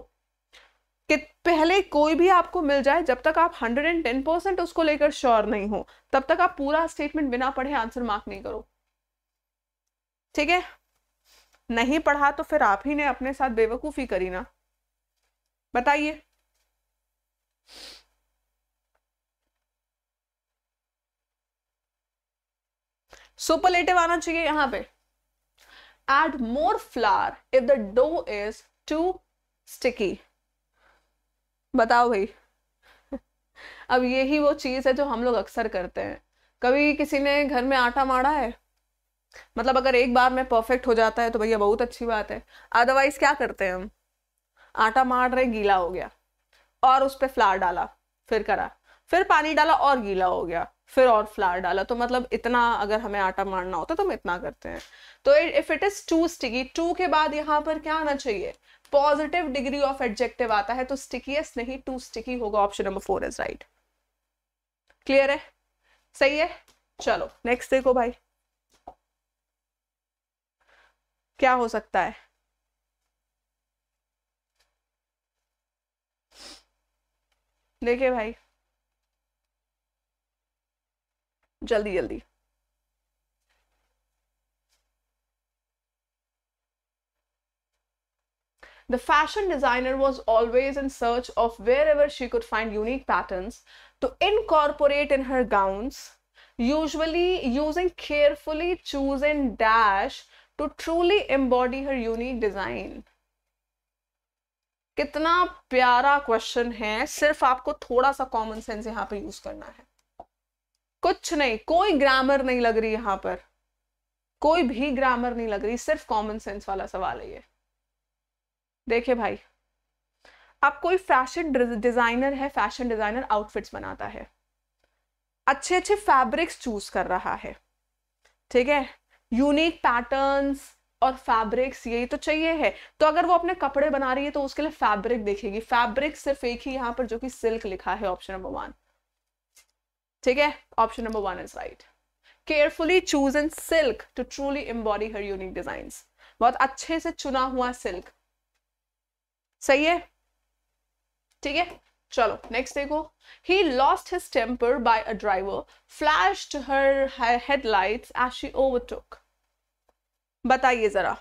कि पहले कोई भी आपको मिल जाए जब तक आप 110 परसेंट उसको लेकर श्योर नहीं हो तब तक आप पूरा स्टेटमेंट बिना पढ़े आंसर मार्क नहीं करो ठीक है नहीं पढ़ा तो फिर आप ही ने अपने साथ बेवकूफी करी ना बताइए सुपरलेटिव आना चाहिए यहां पे add more flour if the dough is too sticky बताओ भाई अब यही वो चीज़ है जो हम लोग अक्सर करते हैं कभी किसी ने घर में आटा मारा है मतलब अगर एक बार में परफेक्ट हो जाता है तो भैया बहुत अच्छी बात है अदरवाइज क्या करते हैं हम आटा मार रहे गीला हो गया और उस पर फ्लार डाला फिर करा फिर पानी डाला और गीला हो गया फिर और फ्लावर डाला तो मतलब इतना अगर हमें आटा मारना होता तो हम इतना करते हैं तो if it is too sticky too के बाद यहाँ पर क्या आना चाहिए पॉजिटिव डिग्री ऑफ एडजेक्टिव आता है तो स्टिकीएस्ट नहीं टू स्टिकी होगा option number four is right clear है सही है चलो नेक्स्ट देखो भाई क्या हो सकता है देखिए भाई जल्दी जल्दी The fashion designer was always in search of wherever she could find unique patterns to incorporate in her gowns, usually using carefully chosen dash to truly embody her unique design. Kitna pyara question hai sirf aapko thoda sa common sense yahan pe use karna hai कुछ नहीं कोई grammar नहीं लग रही यहां पर कोई भी ग्रामर नहीं लग रही सिर्फ कॉमन सेंस वाला सवाल है ये देखिए भाई आप कोई फैशन डिजाइनर है फैशन डिजाइनर आउटफिट्स बनाता है अच्छे अच्छे फैब्रिक्स चूज कर रहा है ठीक है यूनिक पैटर्न्स और फैब्रिक्स यही तो चाहिए है तो अगर वो अपने कपड़े बना रही है तो उसके लिए फैब्रिक देखेगी फैब्रिक सिर्फ एक ही यहां पर जो कि सिल्क लिखा है ऑप्शन नंबर वन ठीक है option number one is right carefully choose in silk to truly embody her unique design बहुत अच्छे से चुना हुआ सिल्क सही है ठीक है चलो नेक्स्ट देखो he lost his temper by a driver flash her headlight as she overtook बताइए जरा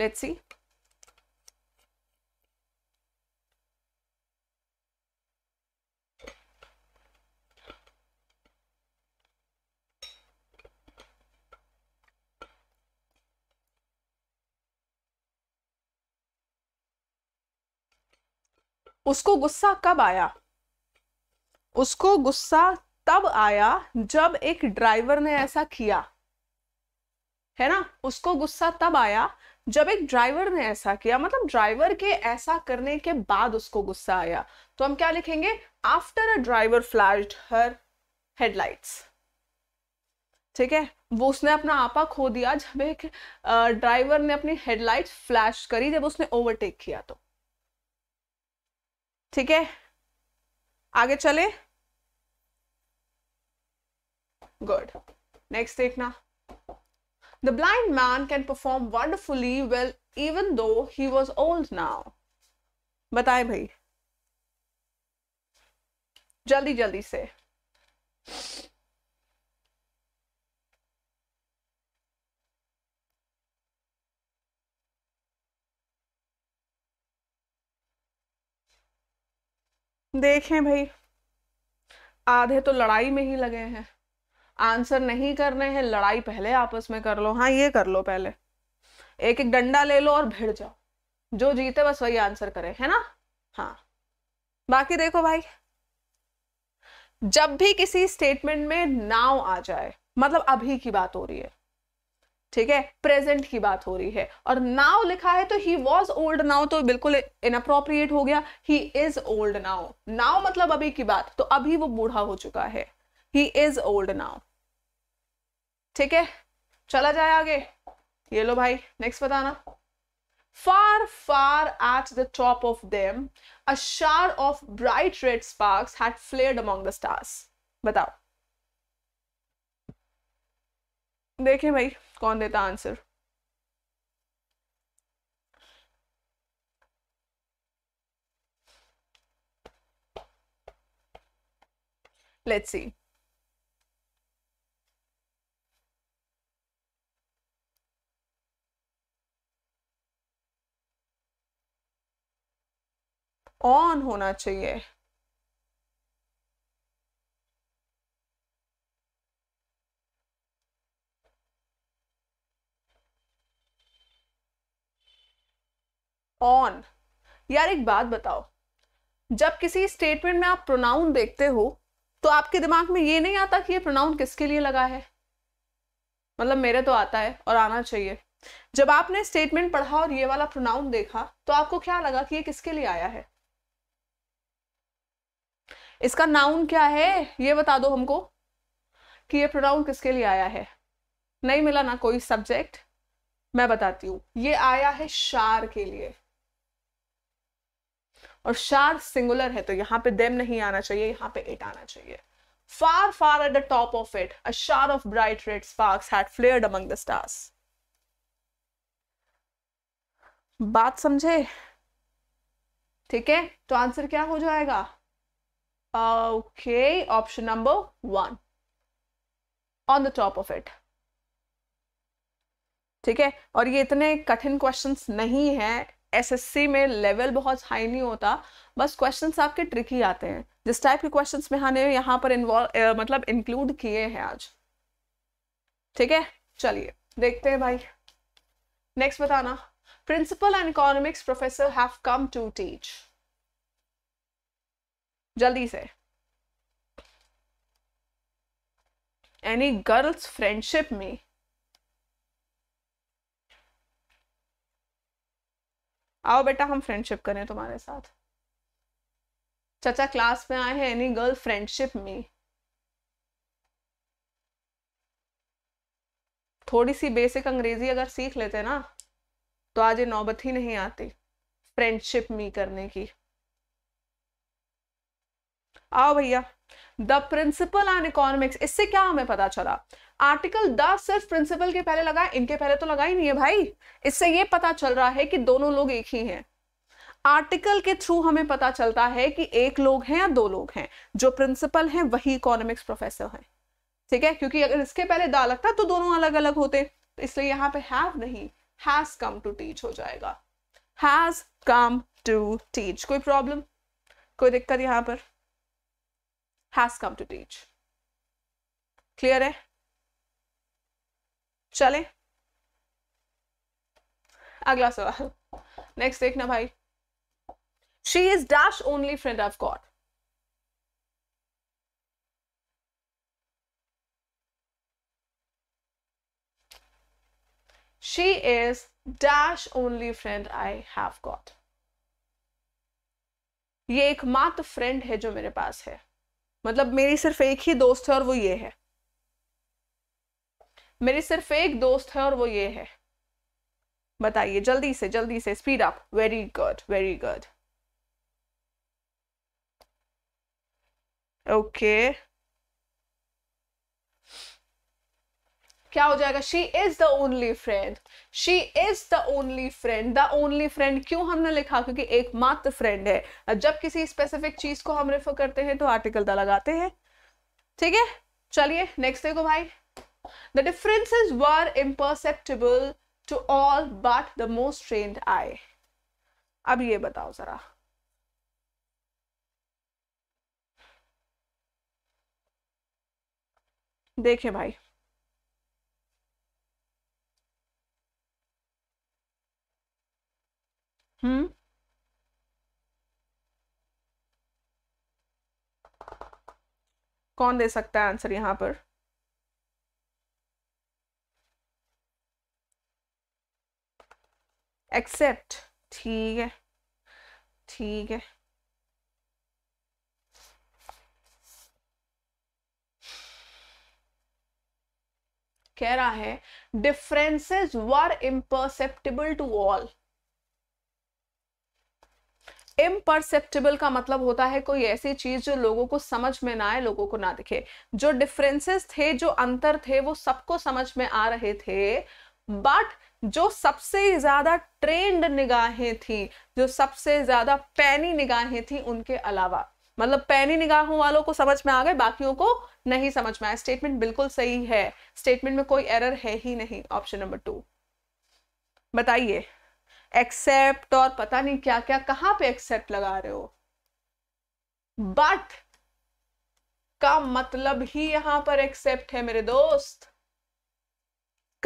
लेट्स सी उसको गुस्सा कब आया उसको गुस्सा तब आया जब एक ड्राइवर ने ऐसा किया है ना उसको गुस्सा तब आया जब एक ड्राइवर ने ऐसा किया मतलब ड्राइवर के ऐसा करने के बाद उसको गुस्सा आया तो हम क्या लिखेंगे after a driver flash her headlights ठीक है वो उसने अपना आपा खो दिया जब एक ड्राइवर ने अपनी हेडलाइट फ्लैश करी जब उसने ओवरटेक किया तो ठीक है आगे चले गुड नेक्स्ट देखना the blind man can perform wonderfully well even though he was old now बताए भाई जल्दी जल्दी से देखें भाई आधे तो लड़ाई में ही लगे हैं आंसर नहीं करने हैं लड़ाई पहले आपस में कर लो हाँ ये कर लो पहले एक एक डंडा ले लो और भिड़ जाओ जो जीते बस वही आंसर करे है ना हाँ बाकी देखो भाई जब भी किसी स्टेटमेंट में नाव आ जाए मतलब अभी की बात हो रही है ठीक है प्रेजेंट की बात हो रही है और नाउ लिखा है तो ही वॉज ओल्ड नाउ तो बिल्कुल इनअप्रोप्रिएट हो गया he is old now now मतलब अभी की बात तो अभी वो बूढ़ा हो चुका है ही इज ओल्ड नाउ ठीक है चला जाए आगे ये लो भाई नेक्स्ट बताना Far, far at the top of them, a shower of bright red sparks had flared among the stars. बताओ देखें भाई कौन देता आंसर लेट्स सी ऑन होना चाहिए ऑन यार एक बात बताओ जब किसी स्टेटमेंट में आप प्रोनाउन देखते हो तो आपके दिमाग में ये नहीं आता कि ये प्रोनाउन किसके लिए लगा है मतलब मेरे तो आता है और आना चाहिए जब आपने स्टेटमेंट पढ़ा और ये वाला प्रोनाउन देखा तो आपको क्या लगा कि ये किसके लिए आया है इसका नाउन क्या है ये बता दो हमको कि ये प्रोनाउन किसके लिए आया है नहीं मिला ना कोई सब्जेक्ट मैं बताती हूं ये आया है शार के लिए और शार सिंगुलर है तो यहाँ पे देम नहीं आना चाहिए यहाँ पे इट आना चाहिए far far at the top of it a shower of bright red sparks had flared among the stars बात समझे ठीक है तो आंसर क्या हो जाएगा okay option number one on the top of it ठीक है और ये इतने कठिन क्वेश्चंस नहीं है एसएससी में लेवल बहुत हाई नहीं होता बस क्वेश्चंस आपके ट्रिकी आते हैं जिस टाइप के क्वेश्चंस में हमने यहाँ पर इन्वॉल्व मतलब इंक्लूड किए हैं आज ठीक है चलिए देखते हैं भाई नेक्स्ट बताना principal and economics professor have come to teach जल्दी से एनी गर्ल्स फ्रेंडशिप में आओ बेटा हम फ्रेंडशिप करें तुम्हारे साथ चाचा क्लास में आए हैं एनी गर्ल फ्रेंडशिप में थोड़ी सी बेसिक अंग्रेजी अगर सीख लेते ना तो आज ये नौबत ही नहीं आती फ्रेंडशिप मी करने की आओ भैया द प्रिंसिपल ऑन इकोनॉमिक्स इससे क्या हमें पता चला आर्टिकल दस सिर्फ प्रिंसिपल के पहले लगा इनके पहले तो लगा ही नहीं है भाई इससे ये पता चल रहा है कि दोनों लोग एक ही हैं आर्टिकल के थ्रू हमें पता चलता है कि एक लोग हैं या दो लोग हैं जो प्रिंसिपल हैं वही इकोनॉमिक्स प्रोफेसर हैं ठीक है क्योंकि अगर इसके पहले दा लगता तो दोनों अलग अलग होते तो इसलिए यहाँ पे हैव नहीं हैज कम टू टीच हो जाएगा हैज कम टू टीच कोई प्रॉब्लम कोई दिक्कत यहां पर has come to teach clear है चले अगला सवाल नेक्स्ट देखना भाई she is dash only friend of God she is dash only friend I have got. ये एकमात्र फ्रेंड है जो मेरे पास है मतलब मेरी सिर्फ एक ही दोस्त है और वो ये है मेरी सिर्फ एक दोस्त है और वो ये है बताइए जल्दी से जल्दी से speed up very good very good okay क्या हो जाएगा she is the only friend she is the only friend the only friend क्यों हमने लिखा क्योंकि एकमात्र फ्रेंड है जब किसी स्पेसिफिक चीज को हम रेफर करते हैं तो आर्टिकल द लगाते हैं ठीक है चलिए नेक्स्ट देखो भाई The differences were imperceptible to all but the most trained eye. अब ये बताओ जरा देखे भाई हम्म कौन दे सकता है आंसर यहां पर एक्सेप्ट ठीक है ठीक है कह रहा है differences were imperceptible to all imperceptible का मतलब होता है कोई ऐसी चीज जो लोगों को समझ में ना आए लोगों को ना दिखे जो डिफरेंसेस थे जो अंतर थे वो सबको समझ में आ रहे थे बट जो सबसे ज्यादा ट्रेंड निगाहें थी जो सबसे ज्यादा पैनी निगाहें थी उनके अलावा मतलब पैनी निगाहों वालों को समझ में आ गए बाकियों को नहीं समझ में आया स्टेटमेंट बिल्कुल सही है स्टेटमेंट में कोई एरर है ही नहीं ऑप्शन नंबर टू बताइए एक्सेप्ट और पता नहीं क्या क्या कहां पे एक्सेप्ट लगा रहे हो बट का मतलब ही यहां पर एक्सेप्ट है मेरे दोस्त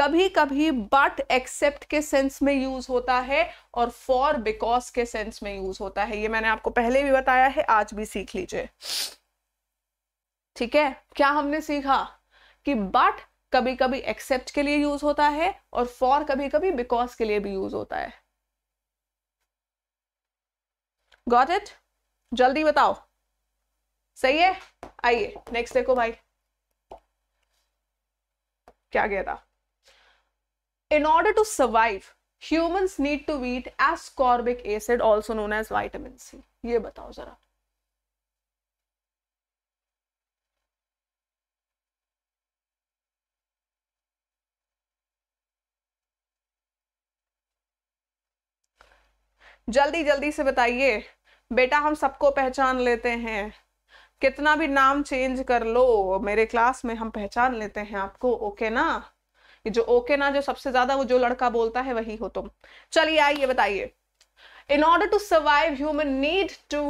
कभी कभी बट एक्सेप्ट के सेंस में यूज होता है और फॉर बिकॉज के सेंस में यूज होता है ये मैंने आपको पहले भी बताया है आज भी सीख लीजिए ठीक है क्या हमने सीखा कि बट कभी कभी एक्सेप्ट के लिए यूज होता है और फॉर कभी कभी बिकॉज के लिए भी यूज होता है गॉट इट जल्दी बताओ सही है आइए नेक्स्ट देखो भाई क्या गया था In order to survive, humans need to eat ascorbic acid, also known as vitamin C. ye batao zara जल्दी जल्दी से बताइए बेटा हम सबको पहचान लेते हैं कितना भी नाम चेंज कर लो मेरे क्लास में हम पहचान लेते हैं आपको ओके ना कि जो ओके ना जो सबसे ज्यादा वो जो लड़का बोलता है वही हो तुम चलिए आइए बताइए in order to survive human need to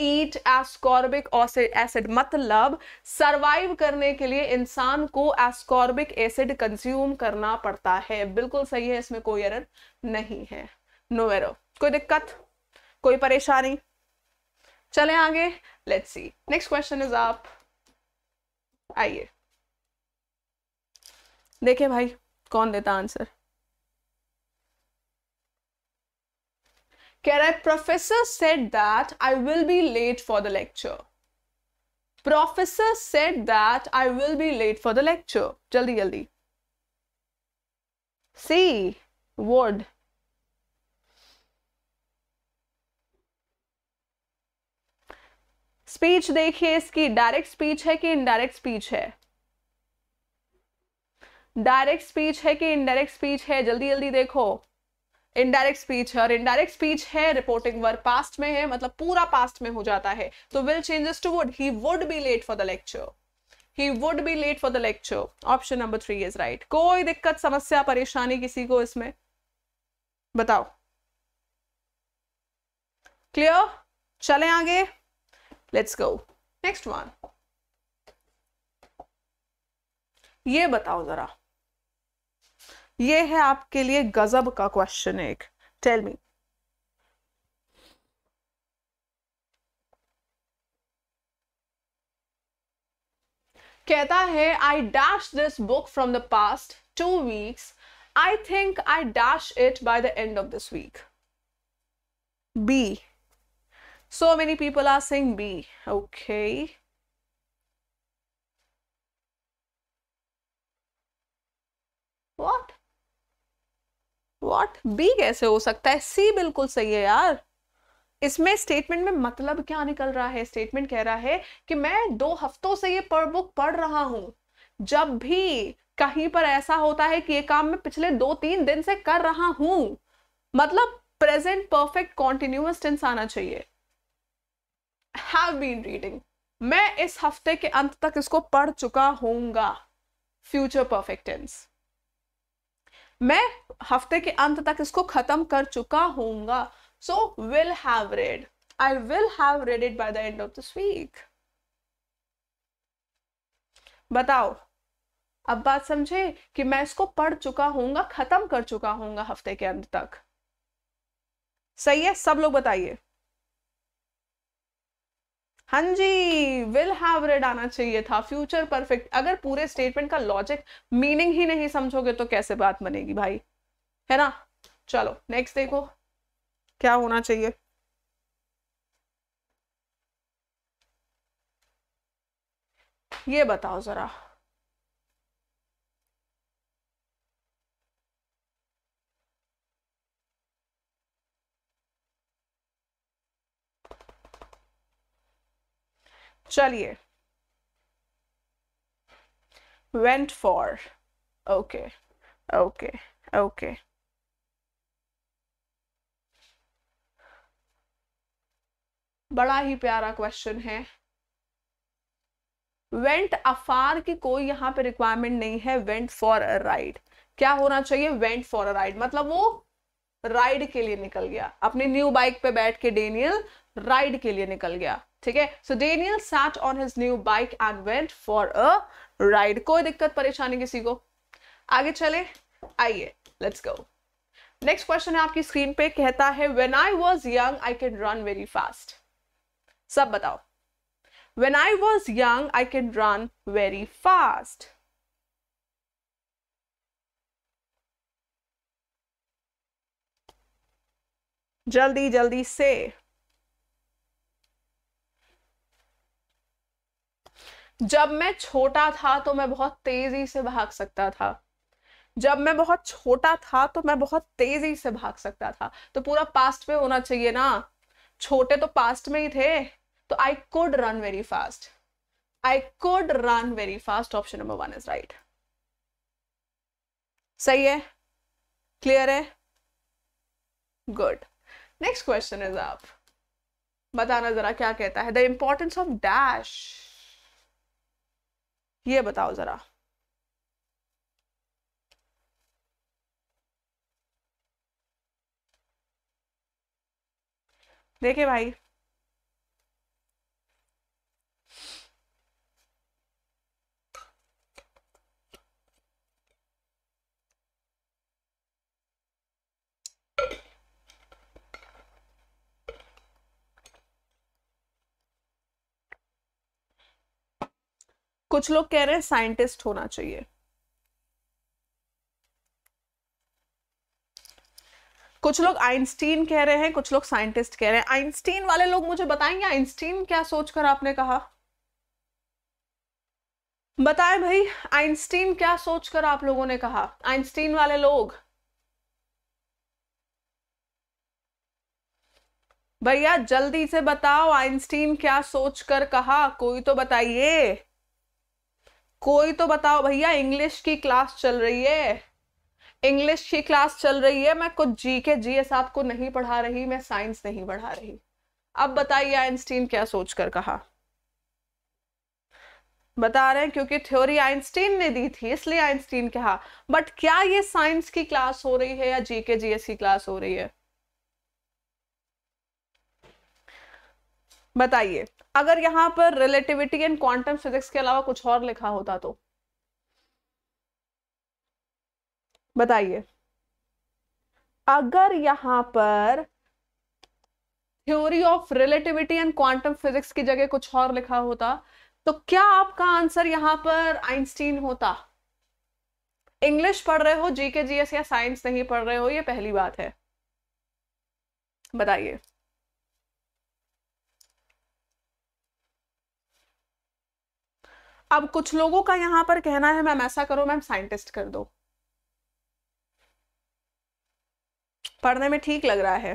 eat ascorbic acid मतलब सर्वाइव करने के लिए इंसान को एस्कॉर्बिक एसिड कंज्यूम करना पड़ता है बिल्कुल सही है इसमें कोई एरर नहीं है नो no एरर कोई दिक्कत कोई परेशानी चले आगे let's see next question is आप आइए देखे भाई कौन देता आंसर कह रहा है professor said that I will be late for the lecture professor said that I will be late for the lecture जल्दी जल्दी सी वर्ड स्पीच देखिए इसकी डायरेक्ट स्पीच है कि इनडायरेक्ट स्पीच है डायरेक्ट स्पीच है कि इनडायरेक्ट स्पीच है जल्दी जल्दी देखो इनडायरेक्ट स्पीच है और इनडायरेक्ट स्पीच है रिपोर्टिंग वर्क पास्ट में है मतलब पूरा पास्ट में हो जाता है तो will changes to would he would be late for the lecture he would be late for the lecture option number three is right कोई दिक्कत समस्या परेशानी किसी को इसमें बताओ क्लियर चले आगे लेट्स गो नेक्स्ट वन ये बताओ जरा ये है आपके लिए गजब का क्वेश्चन एक टेल मी कहता है I dash this book from the past two weeks I think I dash it by the end of this week B so many people are sing B okay what what B कैसे हो सकता है सी बिल्कुल सही है यार इसमें statement में मतलब क्या निकल रहा है स्टेटमेंट कह रहा है कि मैं दो हफ्तों से ये पर बुक पढ़ रहा हूं जब भी कहीं पर ऐसा होता है कि ये काम मैं पिछले दो तीन दिन से कर रहा हूं मतलब प्रेजेंट परफेक्ट कॉन्टिन्यूस टेंस आना चाहिए हैव बीन रीडिंग मैं इस हफ्ते के अंत तक इसको पढ़ चुका हूंगा फ्यूचर परफेक्ट टेंस मैं हफ्ते के अंत तक इसको खत्म कर चुका हूंगा so will have read I will have read it by the end of this week बताओ अब बात समझे कि मैं इसको पढ़ चुका हूंगा खत्म कर चुका हूंगा हफ्ते के अंत तक सही है सब लोग बताइए हाँ जी विल हैव रेड आना चाहिए था फ्यूचर परफेक्ट अगर पूरे स्टेटमेंट का लॉजिक मीनिंग ही नहीं समझोगे तो कैसे बात बनेगी भाई है ना चलो नेक्स्ट देखो क्या होना चाहिए ये बताओ जरा चलिए went for okay okay okay बड़ा ही प्यारा क्वेश्चन है वेंट अफार की कोई यहां पे रिक्वायरमेंट नहीं है वेंट फॉर अ राइड क्या होना चाहिए वेंट फॉर अ राइड मतलब वो राइड के लिए निकल गया अपनी न्यू बाइक पे बैठ के डेनियल राइड के लिए निकल गया ठीक है so Daniel sat on his new bike and went for a ride कोई दिक्कत परेशानी किसी को आगे चले आइए लेट्स गो नेक्स्ट क्वेश्चन है आपकी स्क्रीन पे कहता है when I was young I can run very fast सब बताओ when I was young I can run very fast जल्दी जल्दी से जब मैं छोटा था तो मैं बहुत तेजी से भाग सकता था जब मैं बहुत छोटा था तो मैं बहुत तेजी से भाग सकता था तो पूरा पास्ट में होना चाहिए ना छोटे तो पास्ट में ही थे तो I could run very fast I could run very fast option number one is right सही है क्लियर है गुड नेक्स्ट क्वेश्चन इज आप बताना जरा क्या कहता है द इंपॉर्टेंस ऑफ डैश ये बताओ ज़रा देखे भाई कुछ लोग कह रहे हैं साइंटिस्ट होना चाहिए कुछ लोग आइंस्टीन कह रहे हैं कुछ लोग साइंटिस्ट कह रहे हैं आइंस्टीन वाले लोग मुझे बताएंगे आइंस्टीन क्या सोचकर आपने कहा बताएं भाई आइंस्टीन क्या सोचकर आप लोगों ने कहा आइंस्टीन वाले लोग भैया जल्दी से बताओ आइंस्टीन क्या सोचकर कहा कोई तो बताइए कोई तो बताओ भैया इंग्लिश की क्लास चल रही है इंग्लिश की क्लास चल रही है मैं कुछ जी के जी एस आपको नहीं पढ़ा रही मैं साइंस नहीं पढ़ा रही अब बताइए आइंस्टीन क्या सोचकर कहा बता रहे हैं क्योंकि थ्योरी आइंस्टीन ने दी थी इसलिए आइंस्टीन कहा बट क्या ये साइंस की क्लास हो रही है या जी के एस की क्लास हो रही है बताइए अगर यहां पर रिलेटिविटी एंड क्वांटम फिजिक्स के अलावा कुछ और लिखा होता तो बताइए अगर यहां पर theory of relativity and quantum physics की जगह कुछ और लिखा होता तो क्या आपका आंसर यहां पर आइंस्टीन होता इंग्लिश पढ़ रहे हो जीके जीएस या साइंस नहीं पढ़ रहे हो ये पहली बात है बताइए अब कुछ लोगों का यहां पर कहना है मैम ऐसा करो मैम साइंटिस्ट कर दो पढ़ने में ठीक लग रहा है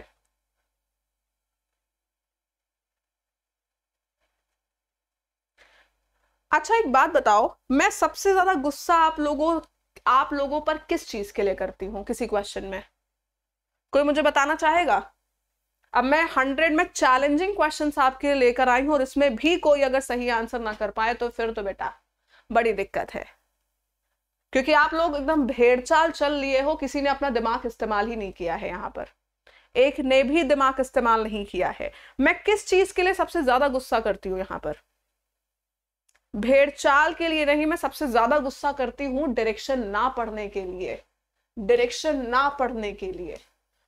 अच्छा एक बात बताओ मैं सबसे ज्यादा गुस्सा आप लोगों आप लोगों पर किस चीज के लिए करती हूं किसी क्वेश्चन में कोई मुझे बताना चाहेगा अब मैं हंड्रेड में चैलेंजिंग क्वेश्चन आपके लिए लेकर आई हूं और इसमें भी कोई अगर सही आंसर ना कर पाए तो फिर तो बेटा बड़ी दिक्कत है क्योंकि आप लोग एकदम भेड़चाल चल लिए हो किसी ने अपना दिमाग इस्तेमाल ही नहीं किया है यहां पर एक ने भी दिमाग इस्तेमाल नहीं किया है मैं किस चीज के लिए सबसे ज्यादा गुस्सा करती हूं यहाँ पर भेड़चाल के लिए नहीं मैं सबसे ज्यादा गुस्सा करती हूं डायरेक्शन ना पढ़ने के लिए डायरेक्शन ना पढ़ने के लिए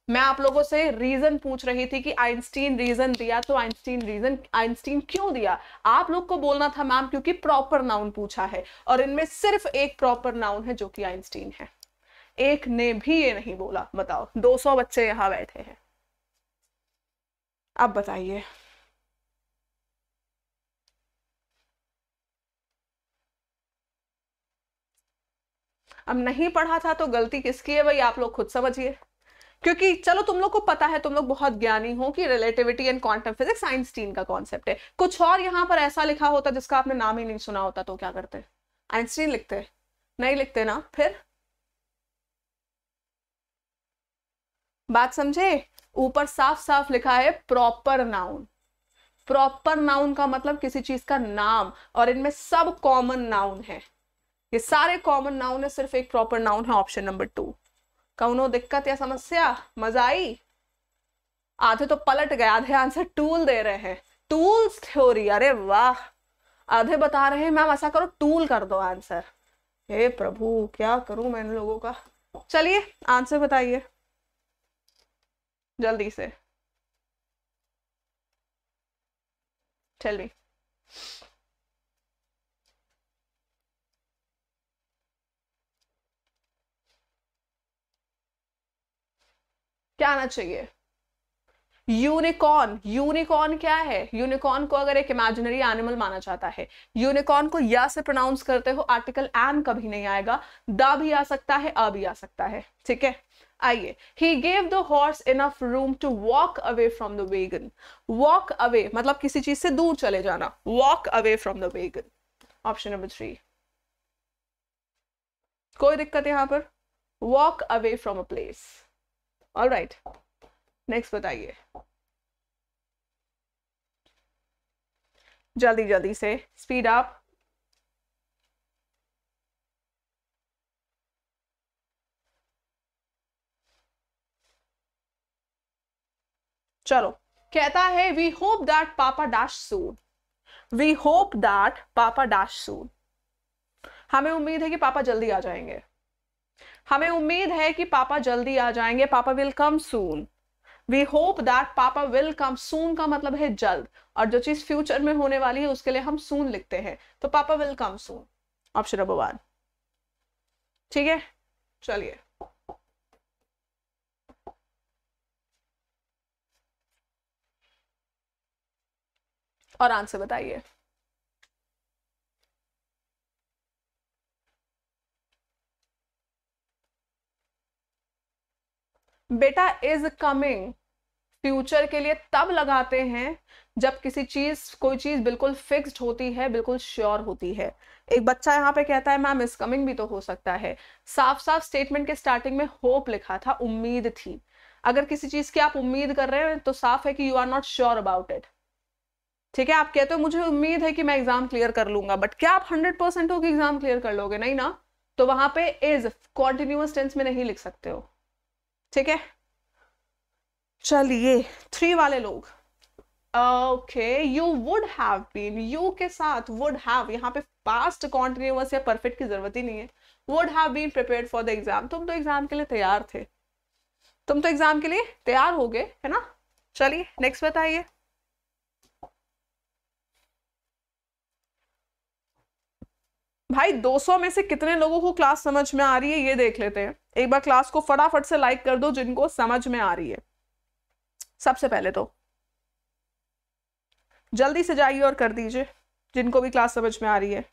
मैं आप लोगों से रीजन पूछ रही थी कि आइंस्टीन रीजन दिया तो आइंस्टीन रीजन आइंस्टीन क्यों दिया आप लोग को बोलना था मैम क्योंकि प्रॉपर नाउन पूछा है और इनमें सिर्फ एक प्रॉपर नाउन है जो कि आइंस्टीन है एक ने भी ये नहीं बोला बताओ 200 बच्चे यहां बैठे हैं अब बताइए अब नहीं पढ़ा था तो गलती किसकी है भाई आप लोग खुद समझिए क्योंकि चलो तुम लोग को पता है तुम लोग बहुत ज्ञानी हो कि relativity and quantum physics Einstein का कॉन्सेप्ट है कुछ और यहाँ पर ऐसा लिखा होता जिसका आपने नाम ही नहीं सुना होता तो क्या करते आइंस्टीन लिखते नहीं लिखते ना फिर बात समझे ऊपर साफ साफ लिखा है प्रॉपर नाउन प्रॉपर नाउन का मतलब किसी चीज का नाम और इनमें सब कॉमन नाउन है ये सारे कॉमन नाउन है सिर्फ एक प्रॉपर नाउन है ऑप्शन नंबर टू कौनो दिक्कत या समस्या मजा आई आधे तो पलट गए आधे आंसर टूल दे रहे हैं टूल्स थ्योरी अरे वाह आधे बता रहे हैं मैम ऐसा करो टूल कर दो आंसर हे प्रभु क्या करूं मैं इन लोगों का चलिए आंसर बताइए जल्दी से चलिए क्या आना चाहिए यूनिकॉर्न यूनिकॉर्न क्या है यूनिकॉर्न को अगर एक इमेजिनरी एनिमल माना जाता है यूनिकॉर्न को या से प्रोनाउंस करते हो आर्टिकल एन कभी नहीं आएगा द भी आ सकता है अ भी आ सकता है ठीक है आइए he gave the horse enough room to walk away from the wagon walk away मतलब किसी चीज से दूर चले जाना walk away from the wagon option number three कोई दिक्कत यहां पर walk away from a place all right next बताइए जल्दी जल्दी से स्पीड अप चलो कहता है we hope that papa dash soon we hope that papa dash soon हमें उम्मीद है कि पापा जल्दी आ जाएंगे हमें उम्मीद है कि पापा जल्दी आ जाएंगे papa will come soon we hope that papa will come soon का मतलब है जल्द और जो चीज फ्यूचर में होने वाली है उसके लिए हम सून लिखते हैं तो papa will come soon option number one ठीक है चलिए और आंसर बताइए बेटा इज कमिंग फ्यूचर के लिए तब लगाते हैं जब किसी चीज कोई चीज बिल्कुल फिक्स्ड होती है बिल्कुल श्योर होती है एक बच्चा यहाँ पे कहता है मैम इज कमिंग भी तो हो सकता है साफ साफ स्टेटमेंट के स्टार्टिंग में होप लिखा था उम्मीद थी अगर किसी चीज की आप उम्मीद कर रहे हैं तो साफ है कि you are not sure about it ठीक है आप कहते हो मुझे उम्मीद है कि मैं एग्जाम क्लियर कर लूंगा बट क्या आप हंड्रेड परसेंट हो कि एग्जाम क्लियर कर लोगे नहीं ना तो वहां पे इज कॉन्टिन्यूस टेंस में नहीं लिख सकते हो ठीक है चलिए थ्री वाले लोग okay you would have been you के साथ वुड हैव यहाँ पे पास्ट कॉन्टिन्यूस या परफेक्ट की जरूरत ही नहीं है would have been prepare for the exam तुम तो एग्जाम के लिए तैयार थे तुम तो एग्जाम के लिए तैयार हो गए है ना चलिए नेक्स्ट बताइए भाई 200 में से कितने लोगों को क्लास समझ में आ रही है ये देख लेते हैं एक बार क्लास को फटाफट से लाइक कर दो जिनको समझ में आ रही है सबसे पहले तो जल्दी से जाइए और कर दीजिए जिनको भी क्लास समझ में आ रही है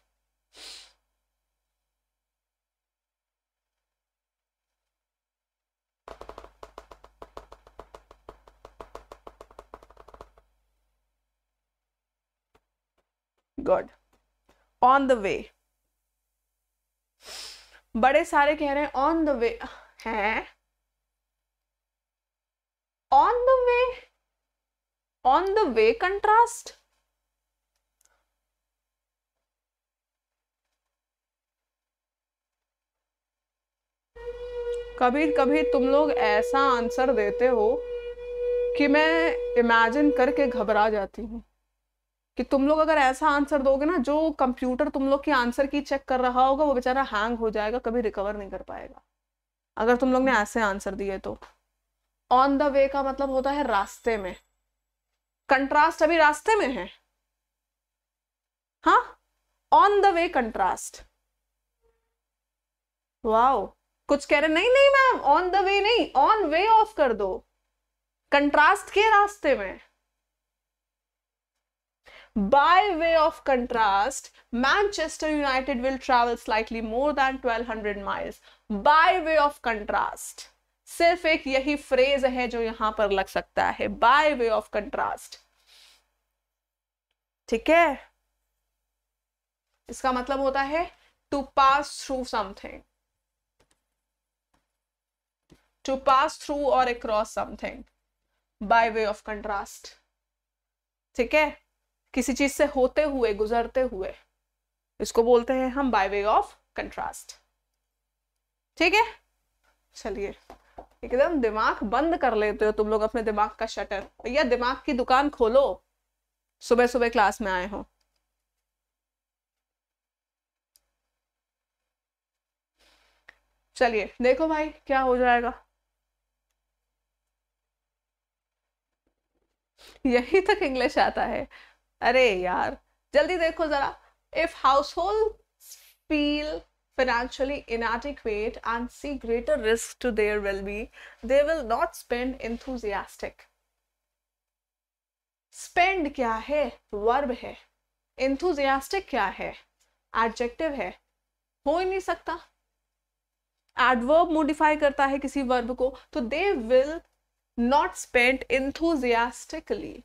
गुड ऑन द वे बड़े सारे कह रहे हैं ऑन द वे हैं on the way on the way contrast कभी कभी तुम लोग ऐसा आंसर देते हो कि मैं इमेजिन करके घबरा जाती हूं कि तुम लोग अगर ऐसा आंसर दोगे ना जो कंप्यूटर तुम लोग की आंसर की चेक कर रहा होगा वो बेचारा हैंग हो जाएगा कभी रिकवर नहीं कर पाएगा अगर तुम लोग ने ऐसे आंसर दिए तो ऑन द वे का मतलब होता है रास्ते में कंट्रास्ट अभी रास्ते में है हा on the way contrast wow कुछ कह रहे नहीं नहीं मैम ऑन द वे नहीं ऑन वे ऑफ कर दो कंट्रास्ट के रास्ते में By way of contrast, Manchester United will travel slightly more than 1200 miles. By way of contrast, सिर्फ एक यही फ्रेज है जो यहां पर लग सकता है बाय वे ऑफ कंट्रास्ट ठीक है इसका मतलब होता है to pass through something to pass through और across something by way of contrast ठीक है किसी चीज से होते हुए गुजरते हुए इसको बोलते हैं हम बाय वे ऑफ कंट्रास्ट ठीक है चलिए एकदम दिमाग बंद कर लेते हो तुम लोग अपने दिमाग का शटर भैया दिमाग की दुकान खोलो सुबह सुबह क्लास में आए हो चलिए देखो भाई क्या हो जाएगा यही तक इंग्लिश आता है अरे यार जल्दी देखो जरा if household feel financially inadequate and see greater risk to their well-being, they will not spend enthusiastic. Spend क्या है वर्ब है enthusiastic क्या है adjective है हो ही नहीं सकता एडवर्ब मोडिफाई करता है किसी वर्ब को तो they will not spend enthusiastically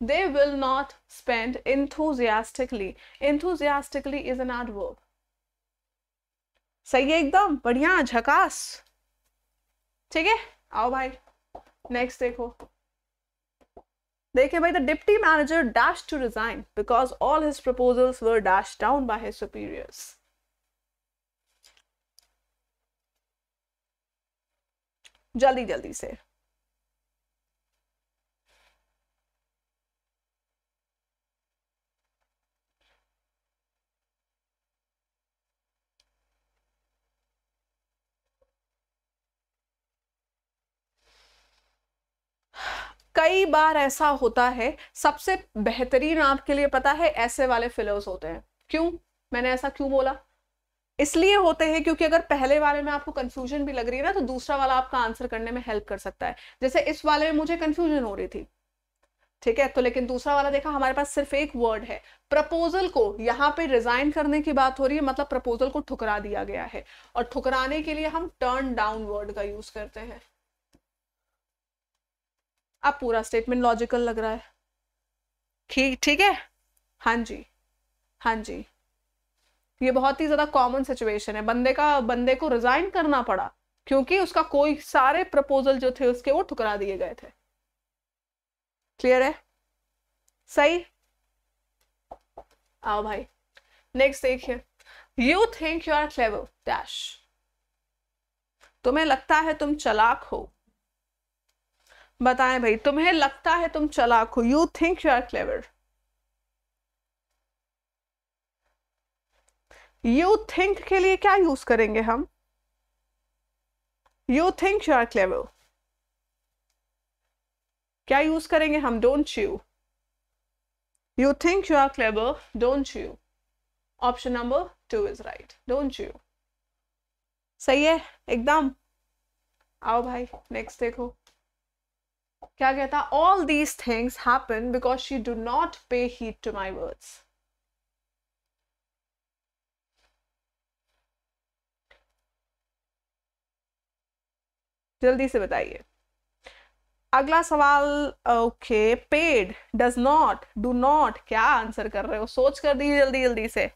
They will not spend enthusiastically. Enthusiastically is an adverb. सही है एकदम बढ़िया झकास ठीक है आओ भाई नेक्स्ट देखो देखिए भाई the deputy manager dash to resign because all his proposals were dash down by his superiors जल्दी जल्दी से कई बार ऐसा होता है सबसे बेहतरीन आपके लिए पता है ऐसे वाले फिलर्स होते हैं क्यों मैंने ऐसा क्यों बोला इसलिए होते हैं क्योंकि अगर पहले वाले में आपको कंफ्यूजन भी लग रही है ना तो दूसरा वाला आपका आंसर करने में हेल्प कर सकता है जैसे इस वाले में मुझे कंफ्यूजन हो रही थी ठीक है तो लेकिन दूसरा वाला देखा हमारे पास सिर्फ एक वर्ड है प्रपोजल को यहाँ पे रिजाइन करने की बात हो रही है मतलब प्रपोजल को ठुकरा दिया गया है और ठुकराने के लिए हम टर्न डाउन वर्ड का यूज करते हैं अब पूरा स्टेटमेंट लॉजिकल लग रहा है ठीक ठीक है हाँ जी हाँ जी ये बहुत ही ज़्यादा कॉमन सिचुएशन है बंदे का बंदे को रिजाइन करना पड़ा क्योंकि उसका कोई सारे प्रपोजल जो थे उसके वो ठुकरा दिए गए थे क्लियर है सही आओ भाई नेक्स्ट देखिए you think you are clever dash तुम्हें लगता है तुम चलाक हो बताएं भाई तुम्हें लगता है तुम चलाक हो you think you are clever you think के लिए क्या यूज करेंगे हम you think you are clever क्या यूज करेंगे हम don't you you think you are clever don't you option number two is right don't you सही है एकदम आओ भाई नेक्स्ट देखो क्या कहता all these things happen because she do not pay heed to my words जल्दी से बताइए अगला सवाल okay paid does not do not क्या आंसर कर रहे हो सोच कर दीजिए जल्दी जल्दी से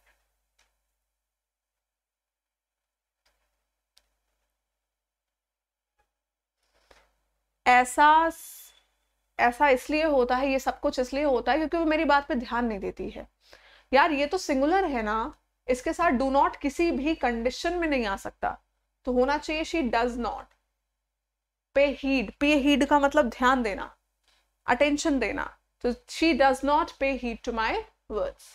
ऐसा ऐसा इसलिए होता है ये सब कुछ इसलिए होता है क्योंकि वो मेरी बात पे ध्यान नहीं देती है यार ये तो सिंगुलर है ना इसके साथ डू नॉट किसी भी कंडीशन में नहीं आ सकता तो होना चाहिए she does not pay heed pay heed का मतलब ध्यान देना अटेंशन देना तो she does not pay heed to my words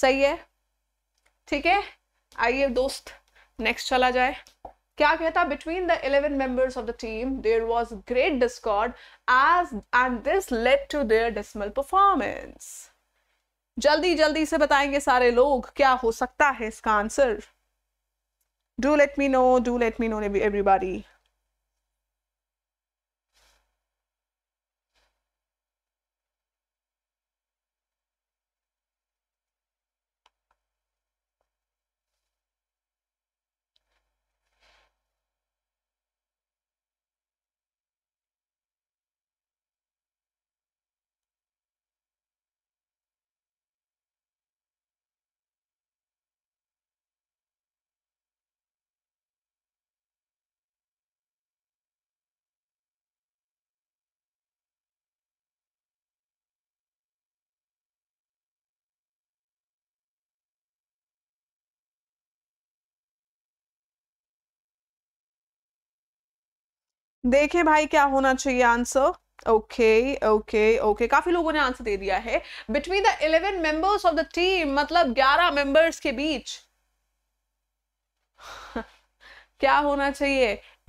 सही है ठीक है आइए दोस्त नेक्स्ट चला जाए क्या कहता between the eleven members of the team there was great discord as and this led to their dismal performance जल्दी जल्दी से बताएंगे सारे लोग क्या हो सकता है इसका answer do let me know do let me know everybody देखें भाई क्या होना चाहिए आंसर ओके ओके ओके काफी लोगों ने आंसर दे दिया है between the eleven members of the team मतलब ग्यारह मेंबर्स के बीच क्या होना चाहिए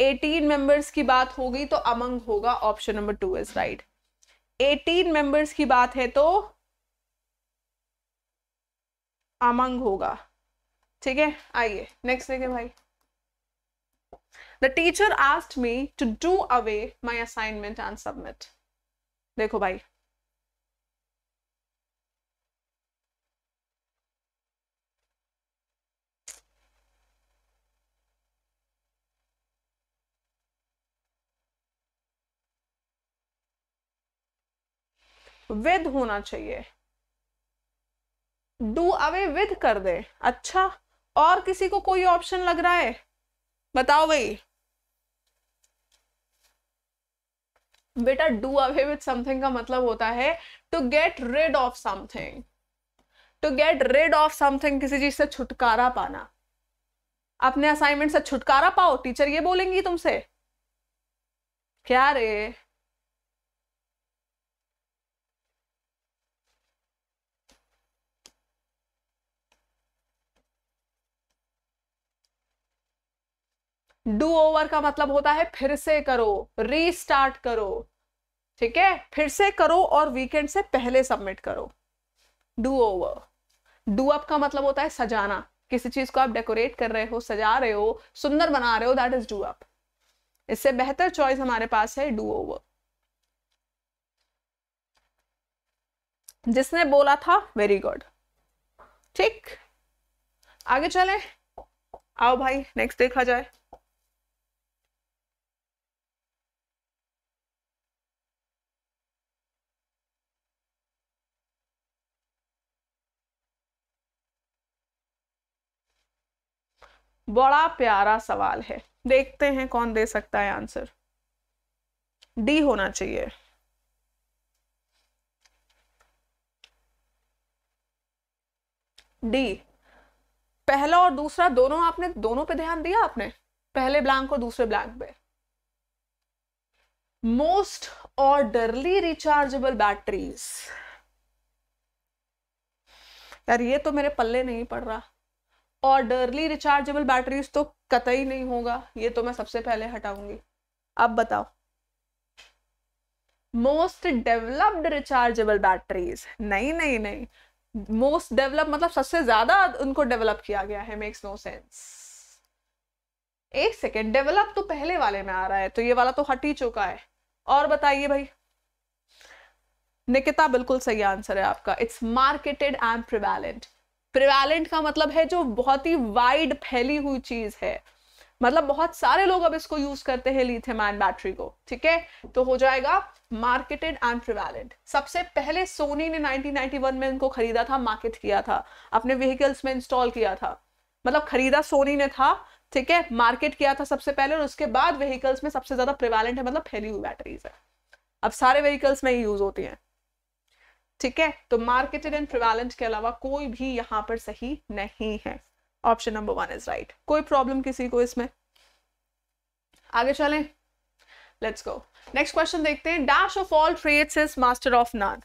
एटीन मेंबर्स की बात होगी तो अमंग होगा option number two is right eighteen members की बात है तो अमंग होगा ठीक है आइए नेक्स्ट देखें भाई the teacher asked me to do away my assignment and submit देखो भाई विद होना चाहिए डू अवे विद कर दे अच्छा और किसी को कोई ऑप्शन लग रहा है बताओ भाई बेटा डू अवे विथ समथिंग का मतलब होता है to get rid of something to get rid of something किसी चीज से छुटकारा पाना अपने असाइनमेंट से छुटकारा पाओ टीचर ये बोलेंगी तुमसे क्या रे डू ओवर का मतलब होता है फिर से करो रीस्टार्ट करो ठीक है फिर से करो और वीकेंड से पहले सबमिट करो डू ओवर डू अप का मतलब होता है सजाना किसी चीज को आप डेकोरेट कर रहे हो सजा रहे हो सुंदर बना रहे हो दैट इज डू अप इससे बेहतर चॉइस हमारे पास है डू ओवर जिसने बोला था वेरी गुड ठीक आगे चले आओ भाई नेक्स्ट देखा जाए बड़ा प्यारा सवाल है देखते हैं कौन दे सकता है आंसर डी होना चाहिए डी पहला और दूसरा दोनों आपने दोनों पे ध्यान दिया आपने पहले ब्लैंक और दूसरे ब्लैंक पे मोस्ट ऑर्डरली रिचार्जेबल बैटरीज यार ये तो मेरे पल्ले नहीं पड़ रहा ऑर्डरली रिचार्जेबल बैटरीज तो कतई नहीं होगा ये तो मैं सबसे पहले हटाऊंगी अब बताओ मोस्ट डेवलप्ड रिचार्जेबल बैटरीज नहीं नहीं नहीं मोस्ट डेवलप मतलब सबसे ज्यादा उनको डेवलप किया गया है मेक्स नो सेंस एक सेकेंड डेवलप तो पहले वाले में आ रहा है तो ये वाला तो हट ही चुका है और बताइए भाई निकिता बिल्कुल सही आंसर है आपका it's marketed and prevalent prevalent का मतलब है जो बहुत ही वाइड फैली हुई चीज है मतलब बहुत सारे लोग अब इसको यूज करते हैं लिथियम आयन बैटरी को ठीक है तो हो जाएगा मार्केटेड एंड प्रिवेलेंट सबसे पहले सोनी ने 1991 में इनको खरीदा था मार्केट किया था अपने व्हीकल्स में इंस्टॉल किया था मतलब खरीदा सोनी ने था ठीक है मार्केट किया था सबसे पहले और उसके बाद व्हीकल्स में सबसे ज्यादा प्रिवेलेंट है मतलब फैली हुई बैटरीज है अब सारे व्हीकल्स में ही यूज होती हैं ठीक है तो मार्केटेड एंड प्रिवेलेंट के अलावा कोई भी यहां पर सही नहीं है option number one is right कोई प्रॉब्लम किसी को इसमें आगे चलें लेट्स गो नेक्स्ट क्वेश्चन देखते हैं dash of all trades is master of none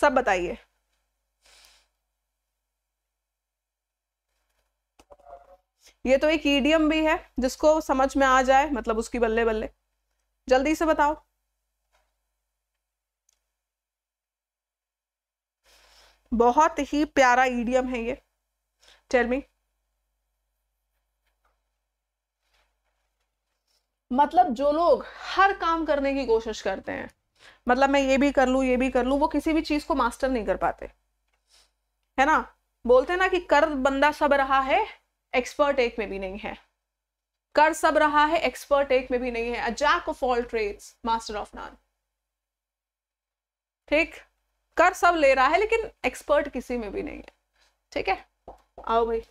सब बताइए ये तो एक ईडियम भी है जिसको समझ में आ जाए मतलब उसकी बल्ले बल्ले जल्दी से बताओ बहुत ही प्यारा ईडियम है ये टेल मी मतलब जो लोग हर काम करने की कोशिश करते हैं मतलब मैं ये भी कर लू ये भी कर लू वो किसी भी चीज़ को मास्टर नहीं कर पाते है ना बोलते हैं ना कि कर बंदा सब रहा है एक्सपर्ट एक में भी नहीं है कर सब रहा है एक्सपर्ट एक में भी नहीं है jack of all trades master of none ठीक कर सब ले रहा है लेकिन एक्सपर्ट किसी में भी नहीं है ठीक है आओ भाई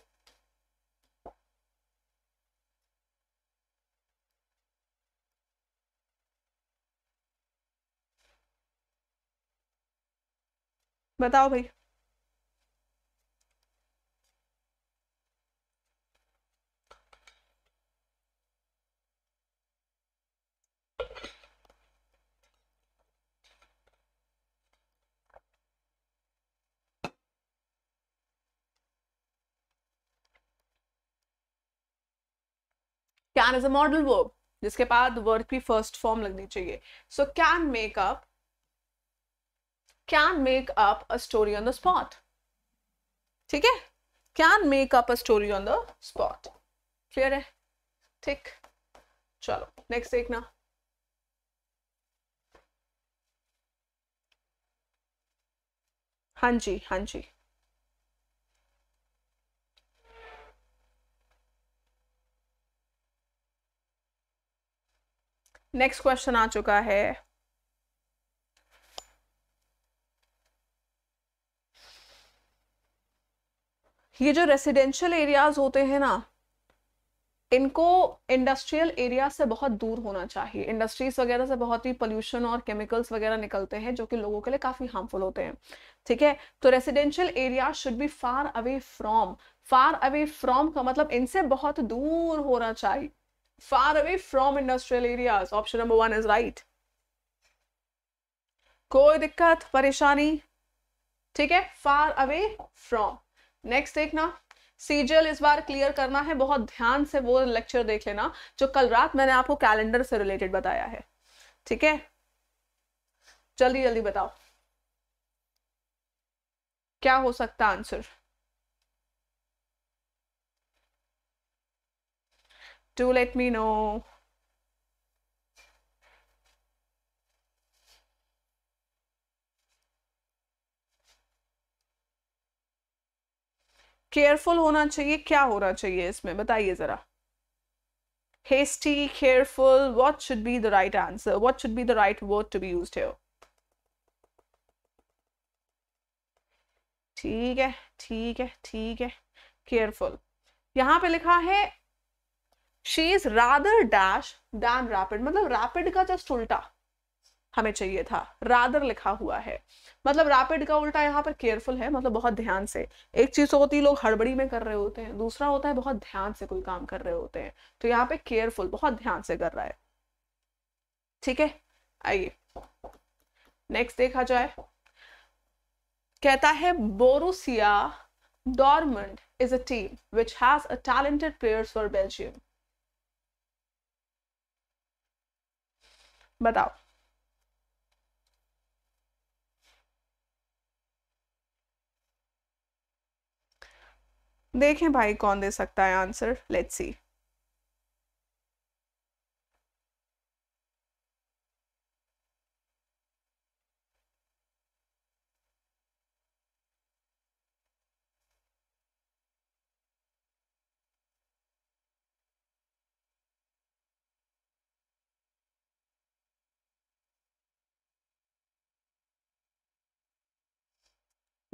बताओ भाई can is a modal verb जिसके बाद वर्ब की फर्स्ट फॉर्म लगनी चाहिए so can make up can make up a story on the spot ठीक है can make up a story on the spot clear है ठीक चलो नेक्स्ट देखना हाँ जी हाँ जी नेक्स्ट क्वेश्चन आ चुका है ये जो रेसिडेंशियल एरियाज होते हैं ना इनको इंडस्ट्रियल एरिया से बहुत दूर होना चाहिए इंडस्ट्रीज वगैरह से बहुत ही पोल्यूशन और केमिकल्स वगैरह निकलते हैं जो कि लोगों के लिए काफ़ी हार्मफुल होते हैं ठीक है तो residential area should be far away from far away from का मतलब इनसे बहुत दूर होना चाहिए far away from industrial areas option number 1 is right koi dikkat pareshani theek hai far away from next dekhna सीजल इस बार क्लियर करना है बहुत ध्यान से वो लेक्चर देख लेना जो कल रात मैंने आपको कैलेंडर से रिलेटेड बताया है ठीक है जल्दी जल्दी बताओ क्या हो सकता answer do let me know. Careful होना चाहिए क्या होना चाहिए इसमें बताइए जरा hasty careful what should be the right answer what should be the right word to be use here ठीक है ठीक है ठीक है केयरफुल यहां पे लिखा है she is rather dash than rapid मतलब रैपिड का जस्ट उल्टा हमें चाहिए था रादर लिखा हुआ है मतलब रैपिड का उल्टा यहाँ पर केयरफुल है मतलब बहुत ध्यान से एक चीज तो होती है लोग हड़बड़ी में कर रहे होते हैं दूसरा होता है बहुत ध्यान से कोई काम कर रहे होते हैं तो यहाँ पे केयरफुल बहुत ध्यान से कर रहा है ठीक है आइए नेक्स्ट देखा जाए कहता है Borussia Dortmund is a team which has a talented players for Belgium बताओ देखें भाई कौन दे सकता है आंसर लेट्स सी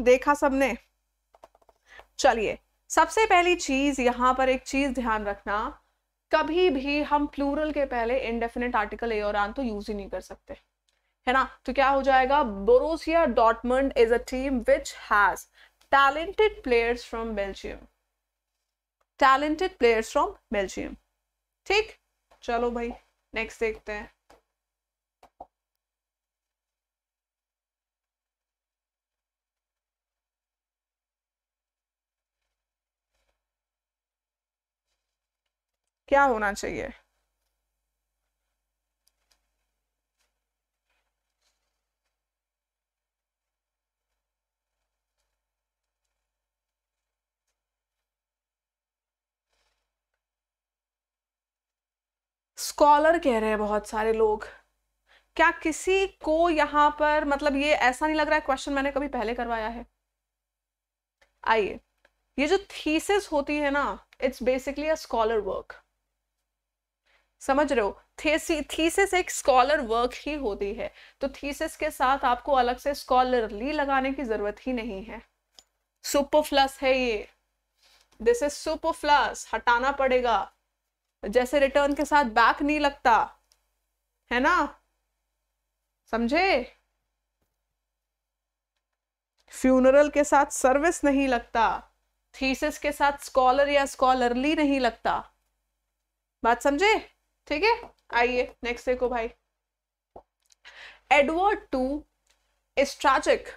देखा सबने चलिए सबसे पहली चीज यहां पर एक चीज ध्यान रखना कभी भी हम प्लूरल के पहले इनडेफिनेट आर्टिकल ए और आन तो यूज ही नहीं कर सकते है ना तो क्या हो जाएगा Borussia Dortmund is a team which has talented players from Belgium talented players from Belgium ठीक चलो भाई नेक्स्ट देखते हैं क्या होना चाहिए स्कॉलर कह रहे हैं बहुत सारे लोग क्या किसी को यहां पर मतलब ये ऐसा नहीं लग रहा है क्वेश्चन मैंने कभी पहले करवाया है आइए ये जो थीसिस होती है ना it's basically a scholar work समझ रहे हो थेसी थीसिस एक स्कॉलर वर्क ही होती है तो थीसिस के साथ आपको अलग से स्कॉलरली लगाने की जरूरत ही नहीं है सुपरफ्लस है ये दिस इज सुपरफ्लस हटाना पड़ेगा जैसे रिटर्न के साथ बैक नहीं लगता है ना समझे फ्यूनरल के साथ सर्विस नहीं लगता थीसिस के साथ स्कॉलर या स्कॉलरली नहीं लगता बात समझे ठीक है आइए नेक्स्ट देखो भाई Edward too is tragic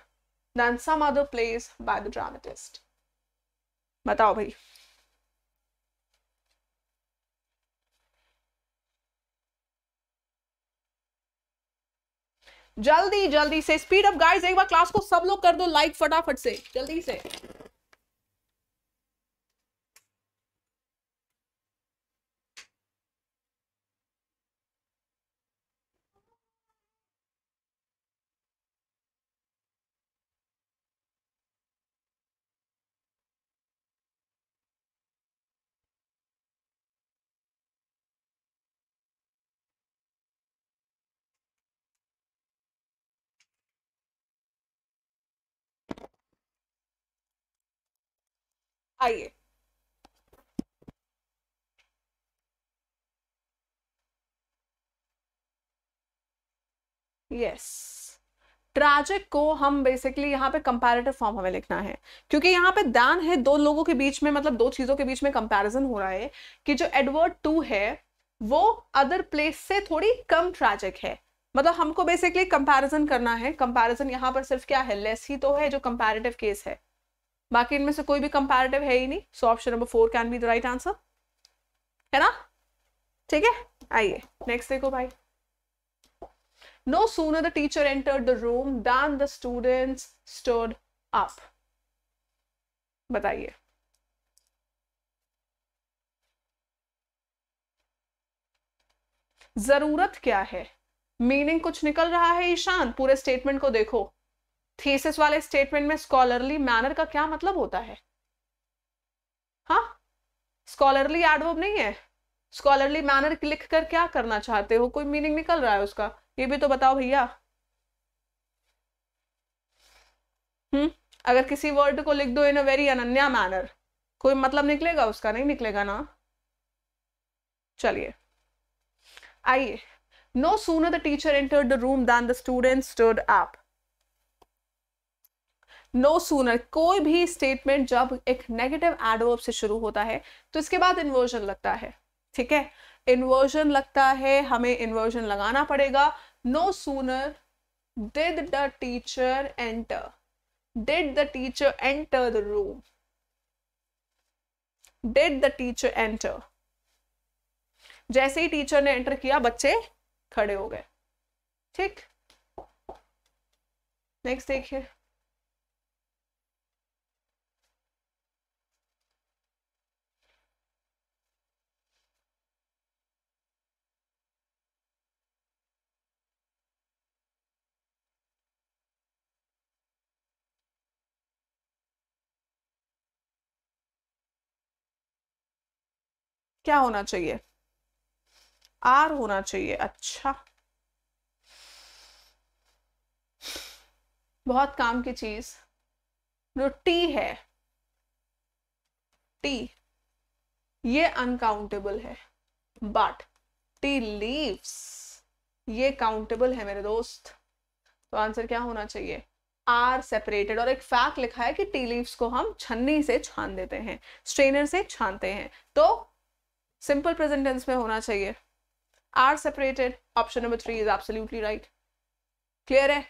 than some other plays बताओ भाई जल्दी जल्दी से स्पीड अप गाइस एक बार क्लास को सब लोग कर दो लाइक फटाफट से जल्दी से आइए यस ट्रैजिक को हम बेसिकली यहाँ पे कंपैरेटिव फॉर्म हमें लिखना है क्योंकि यहाँ पे दान है दो लोगों के बीच में मतलब दो चीज़ों के बीच में कंपैरिजन हो रहा है कि जो एडवर्ड टू है वो अदर प्लेस से थोड़ी कम ट्रैजिक है मतलब हमको बेसिकली कंपैरिजन करना है कंपैरिजन यहाँ पर सिर्फ क्या है लेस ही तो है जो कंपैरेटिव केस है बाकी इनमें से कोई भी कंपेरेटिव है ही नहीं so option number four can be the right answer है ना ठीक है आइए नेक्स्ट देखो भाई no soon the teacher enter the room than the student stood up बताइए जरूरत क्या है मीनिंग कुछ निकल रहा है ईशान पूरे स्टेटमेंट को देखो थीसिस वाले स्टेटमेंट में स्कॉलरली मैनर का क्या मतलब होता है हा स्कॉलरली एडवर्ब नहीं है स्कॉलरली मैनर लिख कर क्या करना चाहते हो कोई मीनिंग निकल रहा है उसका ये भी तो बताओ भैया हम्म अगर किसी वर्ड को लिख दो इन अ वेरी अनन्या मैनर कोई मतलब निकलेगा उसका नहीं निकलेगा ना चलिए आइए no sooner the teacher enter the room than the student stood up no sooner कोई भी स्टेटमेंट जब एक नेगेटिव एडवर्ब से शुरू होता है तो इसके बाद इन्वर्जन लगता है ठीक है इन्वर्जन लगता है हमें इन्वर्जन लगाना पड़ेगा no sooner did the teacher enter did the teacher enter the room did the teacher enter जैसे ही टीचर ने एंटर किया बच्चे खड़े हो गए ठीक नेक्स्ट देखिए क्या होना चाहिए आर होना चाहिए अच्छा बहुत काम की चीज जो टी है टी ये अनकाउंटेबल है बट टी लीव्स ये काउंटेबल है मेरे दोस्त तो आंसर क्या होना चाहिए आर सेपरेटेड और एक फैक्ट लिखा है कि टी लीव्स को हम छन्नी से छान देते हैं स्ट्रेनर से छानते हैं तो सिंपल प्रेजेंटेंस में होना चाहिए are separated option number three is absolutely right clear है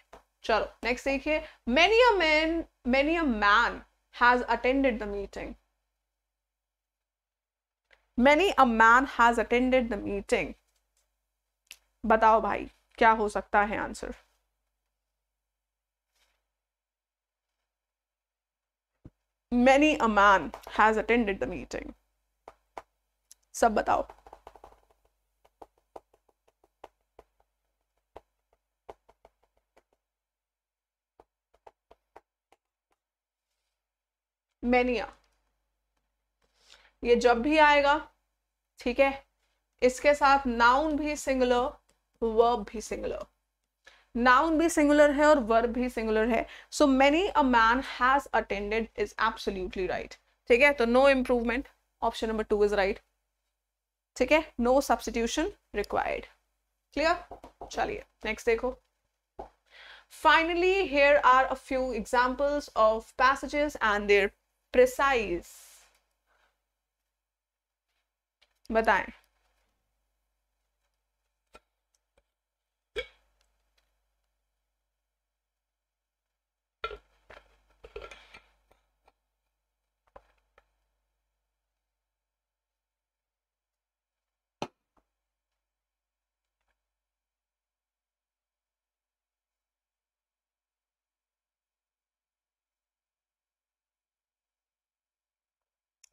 चलो नेक्स्ट देखिए many a man many a man has attended the meeting many a man has attended the meeting बताओ भाई क्या हो सकता है answer many a man has attended the meeting सब बताओ मेनिया ये जब भी आएगा ठीक है इसके साथ नाउन भी सिंगुलर वर्ब भी सिंगुलर नाउन भी सिंगुलर है और वर्ब भी सिंगुलर है so many a man has attended is absolutely right ठीक है तो no improvement option number two is right ठीक है नो सब्सटीट्यूशन रिक्वायर्ड क्लियर चलिए नेक्स्ट देखो finally here are a few examples of passages and their precise बताएं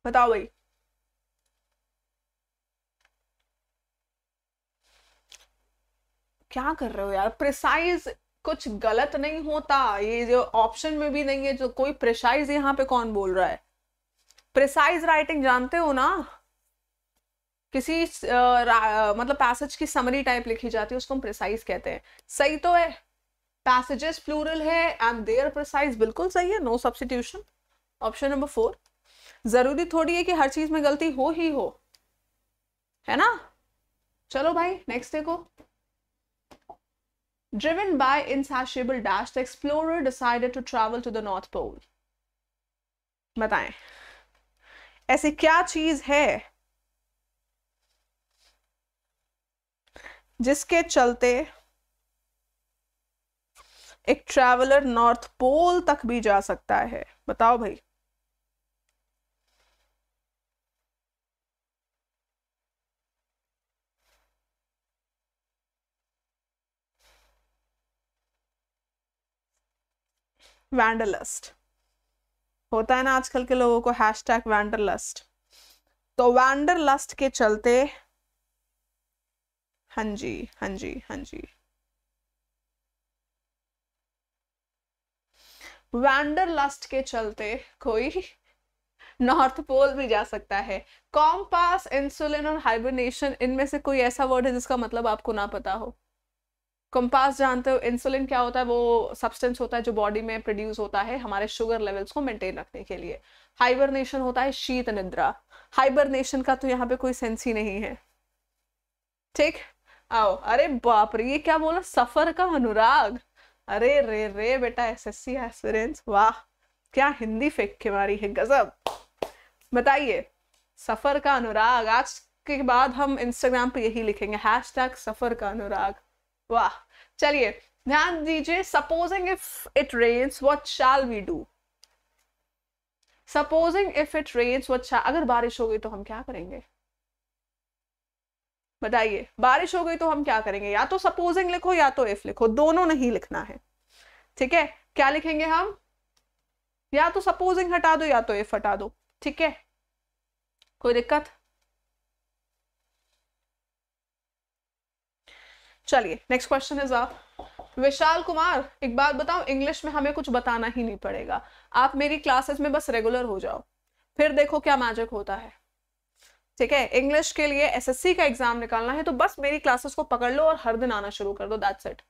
बताओ भाई क्या कर रहे हो यार प्रिसाइज कुछ गलत नहीं होता ये जो ऑप्शन में भी नहीं है जो कोई प्रिसाइज यहाँ पे कौन बोल रहा है प्रिसाइज राइटिंग जानते हो ना किसी मतलब पैसेज की समरी टाइप लिखी जाती है उसको हम प्रिसाइज कहते हैं सही तो है पैसेजेस प्लूरल है एंड देयर प्रिसाइज बिल्कुल सही है no substitution option number four जरूरी थोड़ी है कि हर चीज में गलती हो ही हो है ना चलो भाई नेक्स्ट देखो driven by insatiable dash the explore decided to travel to the North Pole बताएं ऐसी क्या चीज है जिसके चलते एक ट्रैवलर नॉर्थ पोल तक भी जा सकता है बताओ भाई वैंडलस्ट होता है ना आजकल के लोगों को हैश टैग वैंडरलस्ट तो वैंडरलस्ट के चलते हाँ जी हाँ जी हाँ जी वैंडरलस्ट के चलते कोई नॉर्थ पोल भी जा सकता है कॉम्पास इंसुलिन और हाइबरनेशन इनमें से कोई ऐसा वर्ड है जिसका मतलब आपको ना पता हो कंपास जानते हो इंसुलिन क्या होता है वो सब्सटेंस होता है जो बॉडी में प्रोड्यूस होता है हमारे शुगर लेवल्स को मेंटेन रखने के लिए हाइबरनेशन होता है शीत निद्रा हाइबरनेशन का तो यहाँ पे कोई सेंस ही नहीं है ठीक आओ अरे बाप रे ये क्या बोला सफर का अनुराग अरे रे रे बेटा एसएससी एस्पिरेंट्स वाह क्या हिंदी फेंक के मारी है गजब बताइए सफर का अनुराग आज के बाद हम इंस्टाग्राम पे यही लिखेंगे हैश टैग सफर का अनुराग वाह चलिए ध्यान दीजिए supposing if it rains what shall we do supposing if it rains what अगर बारिश हो गई तो हम क्या करेंगे बताइए बारिश हो गई तो हम क्या करेंगे या तो सपोजिंग लिखो या तो इफ लिखो दोनों नहीं लिखना है ठीक है क्या लिखेंगे हम या तो सपोजिंग हटा दो या तो इफ हटा दो ठीक है कोई दिक्कत चलिए नेक्स्ट क्वेश्चन इज आप विशाल कुमार एक बात बताओ इंग्लिश में हमें कुछ बताना ही नहीं पड़ेगा आप मेरी क्लासेस में बस रेगुलर हो जाओ फिर देखो क्या मैजिक होता है ठीक है इंग्लिश के लिए एसएससी का एग्जाम निकालना है तो बस मेरी क्लासेस को पकड़ लो और हर दिन आना शुरू कर दो that's it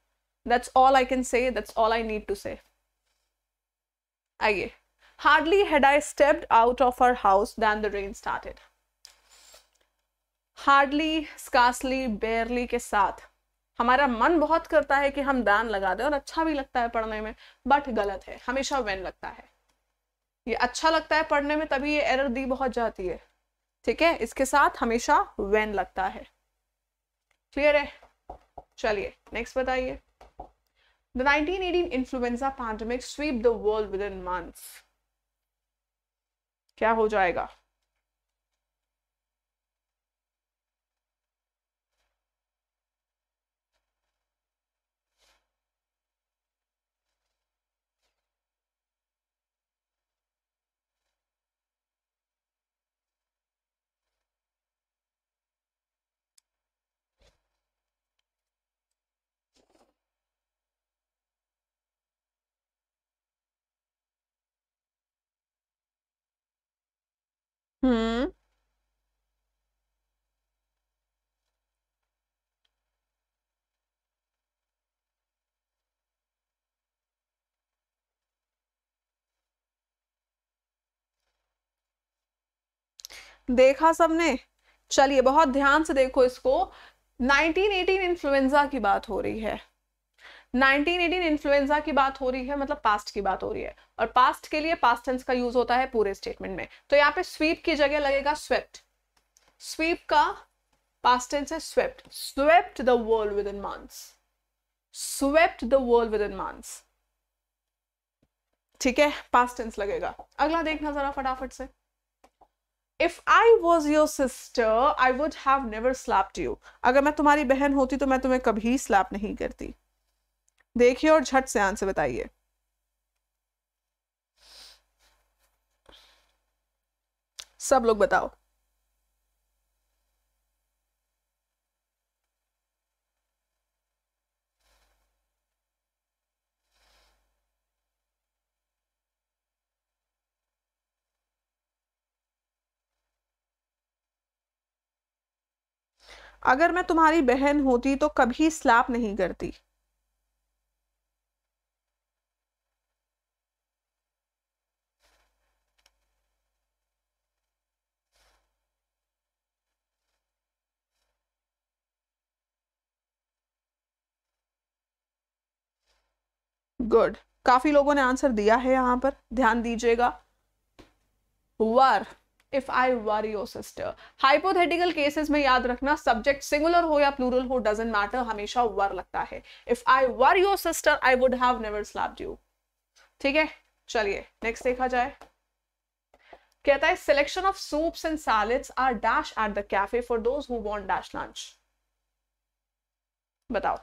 that's all I can say that's all I need to say आइए hardly had I step out of our house than the rain started hardly scarcely barely के साथ हमारा मन बहुत करता है कि हम दान लगा दें और अच्छा भी लगता है पढ़ने में बट गलत है हमेशा वेन लगता है ये अच्छा लगता है पढ़ने में तभी ये एरर दी बहुत जाती है ठीक है इसके साथ हमेशा वेन लगता है क्लियर है चलिए नेक्स्ट बताइए eighteen 1918 influenza sweep the world within month क्या हो जाएगा Hmm. देखा सबने चलिए बहुत ध्यान से देखो इसको 1918 इन्फ्लुएंजा की बात हो रही है 1918 इन्फ्लुएंजा की बात हो रही है मतलब पास्ट की बात हो रही है और पास्ट के लिए पास्ट टेंस का यूज होता है पूरे स्टेटमेंट में तो यहाँ पे स्वीप की जगह लगेगा स्वेप्ट स्वीप का पास्ट टेंस है swept swept the world within months swept the world within months ठीक है पास्ट टेंस लगेगा अगला देखना जरा फटाफट से If I was your sister, I would have never slapped you. अगर मैं तुम्हारी बहन होती तो मैं तुम्हें कभी स्लैप नहीं करती देखिए और झट से आंसर बताइए सब लोग बताओ अगर मैं तुम्हारी बहन होती तो कभी स्लैप नहीं करती गुड काफी लोगों ने आंसर दिया है यहां पर ध्यान दीजिएगा were if I were your sister hypothetical cases में याद रखना सब्जेक्ट सिंगुलर हो या प्लूरल हो डजेंट मैटर हमेशा वर लगता है if I were your sister I would have never slapped you ठीक है चलिए नेक्स्ट देखा जाए कहता है selection of soups and salads are dash at the cafe for those who want dash lunch बताओ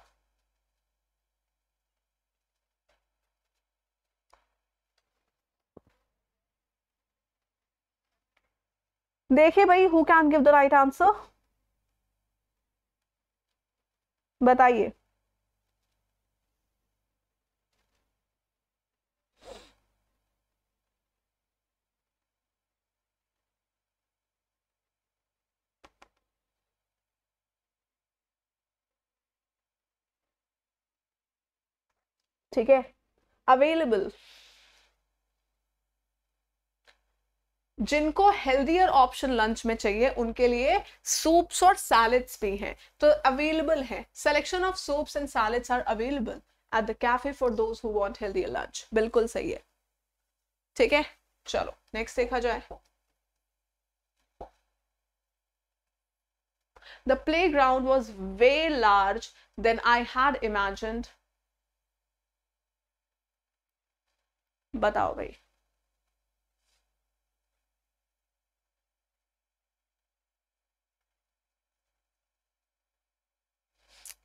देखिए भाई who can give the right answer बताइए ठीक है अवेलेबल जिनको हेल्दियर ऑप्शन लंच में चाहिए उनके लिए सूप्स और सैलड्स भी हैं तो अवेलेबल हैं selection of soups and salads are available at the cafe for those who want healthier lunch बिल्कुल सही है ठीक है चलो नेक्स्ट देखा जाए the playground was way large than I had imagine बताओ भाई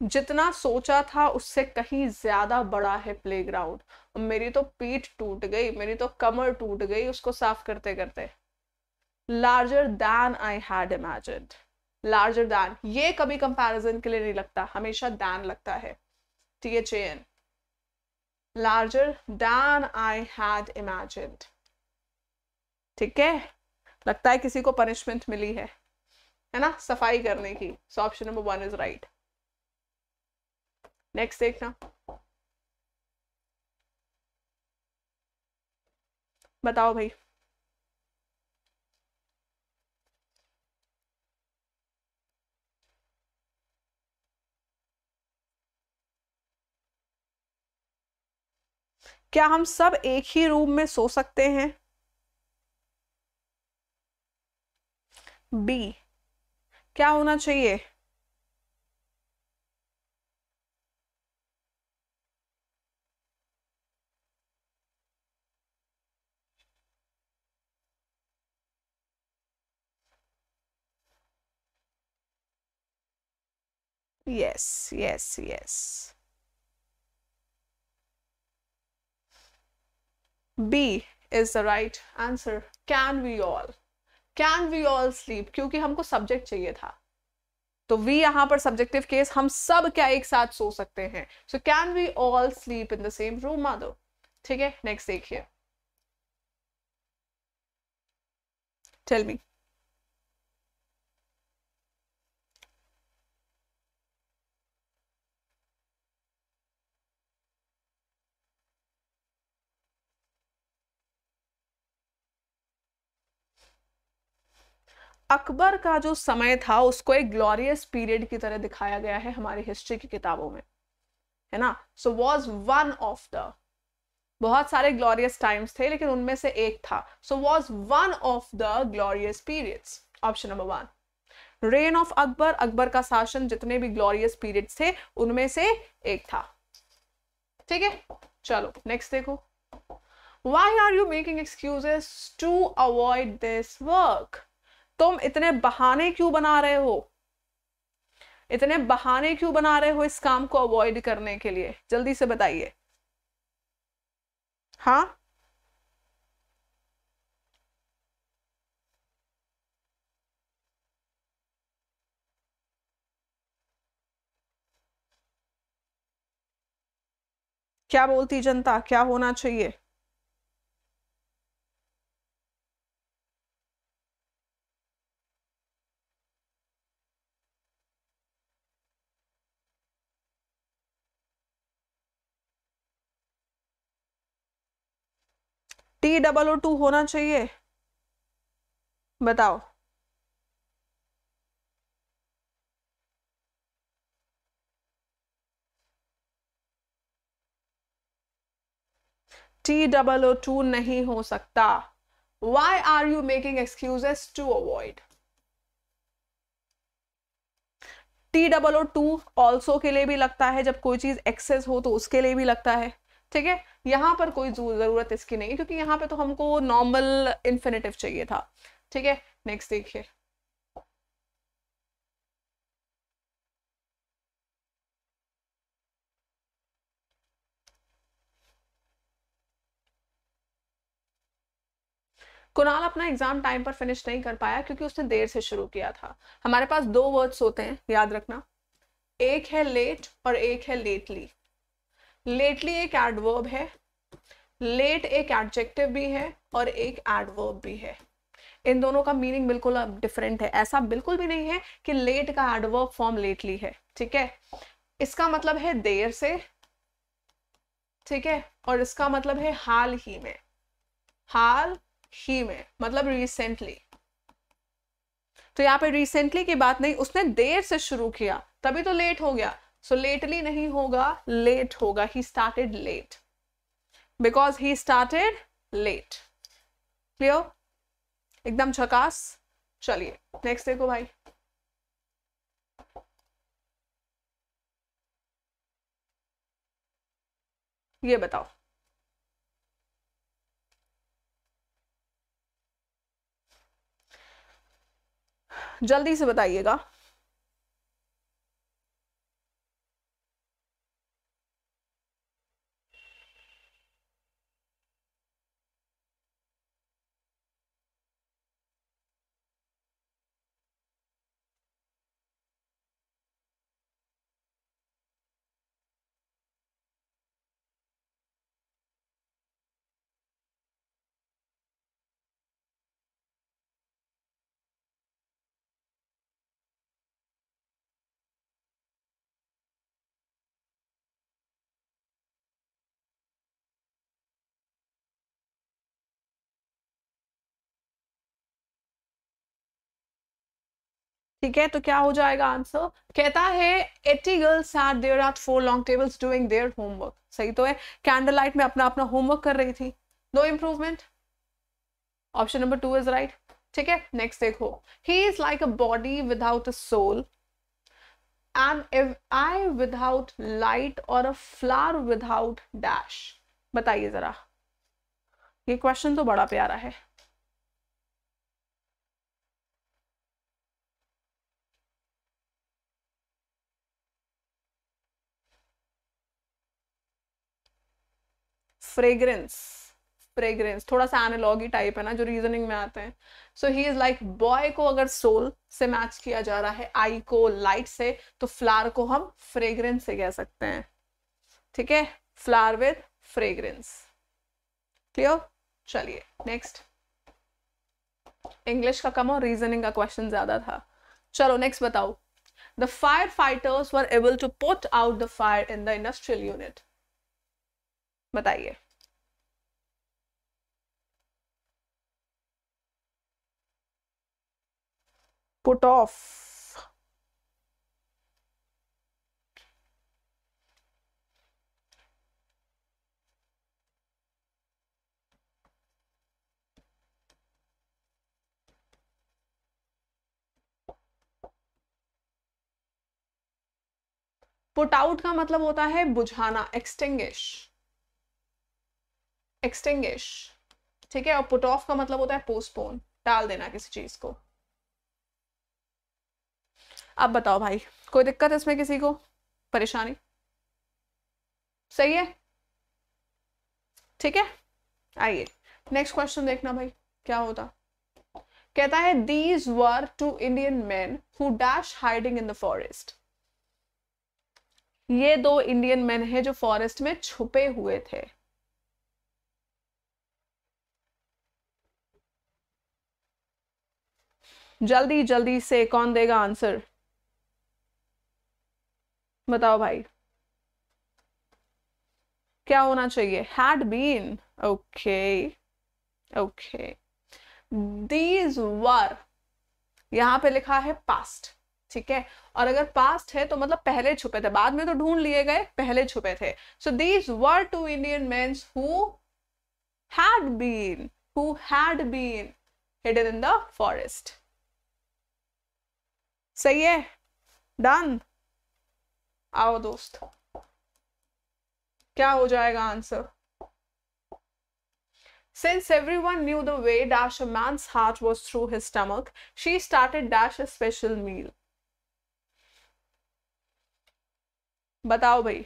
जितना सोचा था उससे कहीं ज्यादा बड़ा है प्लेग्राउंड मेरी तो पीठ टूट गई मेरी तो कमर टूट गई उसको साफ करते करते larger than I had imagine larger than ये कभी कंपैरिजन के लिए नहीं लगता हमेशा दैन लगता है T H N larger than I had imagine ठीक है लगता है किसी को पनिशमेंट मिली है है ना सफाई करने की so option number one is right next देखना बताओ भाई क्या हम सब एक ही रूम में सो सकते हैं बी क्या होना चाहिए Yes, yes, yes. B is the right answer. Can we all? Can we all sleep? क्योंकि हमको subject चाहिए था तो we यहां पर subjective case हम सब क्या एक साथ सो सकते हैं So can we all sleep in the same room, Madho ठीक है Next देखिए Tell me. अकबर का जो समय था उसको एक ग्लोरियस पीरियड की तरह दिखाया गया है हमारी हिस्ट्री की किताबों में है ना so was one of the बहुत सारे ग्लोरियस टाइम्स थे लेकिन उनमें से एक था so was one of the glorious periods option number one reign of Akbar Akbar का शासन जितने भी ग्लोरियस पीरियड्स थे उनमें से एक था ठीक है चलो नेक्स्ट देखो why are you making excuses to avoid this work तुम इतने बहाने क्यों बना रहे हो इतने बहाने क्यों बना रहे हो इस काम को अवॉइड करने के लिए जल्दी से बताइए हाँ क्या बोलती जनता क्या होना चाहिए टी डबल ओ टू होना चाहिए बताओ टी डबल ओ टू नहीं हो सकता why are you making excuses to avoid T double O too also के लिए भी लगता है जब कोई चीज एक्सेस हो तो उसके लिए भी लगता है ठीक है यहाँ पर कोई ज़रूरत इसकी नहीं क्योंकि यहाँ पे तो हमको नॉर्मल इन्फिनेटिव चाहिए था ठीक है नेक्स्ट देखिए कुणाल अपना एग्जाम टाइम पर फिनिश नहीं कर पाया क्योंकि उसने देर से शुरू किया था हमारे पास दो वर्ड्स होते हैं याद रखना एक है लेट और एक है लेटली लेटली एक एडवर्ब है लेट एक एडजेक्टिव भी है और एक एडवर्ब भी है इन दोनों का मीनिंग बिल्कुल अब डिफरेंट है ऐसा बिल्कुल भी नहीं है कि लेट का एडवर्ब फॉर्म लेटली है ठीक है इसका मतलब है देर से ठीक है और इसका मतलब है हाल ही में हाल ही में मतलब रिसेंटली तो यहाँ पे रिसेंटली की बात नहीं उसने देर से शुरू किया तभी तो लेट हो गया सो लेटली नहीं होगा लेट होगा he started late because he started late clear एकदम झकास चलिए नेक्स्ट देखो भाई ये बताओ जल्दी से बताइएगा ठीक है तो क्या हो जाएगा आंसर कहता है eighty girls are there are four long tables doing their homework सही तो है कैंडल लाइट में अपना अपना होमवर्क कर रही थी no improvement option number two is right ठीक है नेक्स्ट देखो he is like a body without a soul and if eye without light और अ फ्लावर विदाउट डैश बताइए जरा ये क्वेश्चन तो बड़ा प्यारा है फ्रेगरेंस फ्रेगरेंस थोड़ा सा एनालॉगी टाइप है ना जो रीजनिंग में आते हैं so he is like boy को अगर सोल से मैच किया जा रहा है आई को लाइट से तो फ्लावर को हम फ्रेगरेंस से कह सकते हैं ठीक है फ्लावर विद फ्रेगरेंस क्लियर चलिए नेक्स्ट इंग्लिश का कम और रीजनिंग का क्वेश्चन ज्यादा था चलो नेक्स्ट बताओ the fire fighters were able to put out the fire in the industrial unit बताइए put off पुट आउट का मतलब होता है बुझाना एक्सटिंगश एक्सटिंग्विश ठीक है और पुट ऑफ का मतलब होता है पोस्टपोन डाल देना किसी चीज को अब बताओ भाई कोई दिक्कत है इसमें किसी को परेशानी सही है ठीक है आइए नेक्स्ट क्वेश्चन देखना भाई क्या होता कहता है these were two Indian man who dash hiding in the forest ये दो इंडियन मैन है जो फॉरेस्ट में छुपे हुए थे जल्दी जल्दी से कौन देगा आंसर बताओ भाई क्या होना चाहिए had been okay okay these were यहां पे लिखा है पास्ट ठीक है और अगर पास्ट है तो मतलब पहले छुपे थे बाद में तो ढूंढ लिए गए पहले छुपे थे so these were two Indian mens who had been who had been hidden in the forest सही है डन आओ दोस्त क्या हो जाएगा answer Since everyone knew the way dash a man's heart was through his stomach, she started dash a special meal. बताओ भाई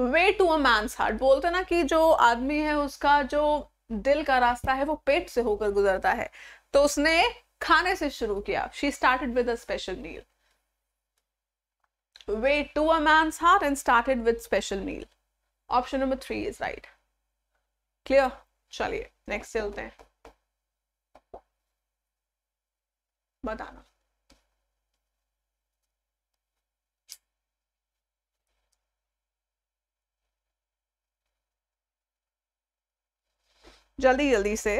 way to a man's heart बोलते ना कि जो आदमी है उसका जो दिल का रास्ता है वो पेट से होकर गुजरता है तो उसने खाने से शुरू किया she started with a special meal way to a man's heart and started with special meal option number three is right clear चलिए नेक्स्ट चलते हैं बताना जल्दी जल्दी से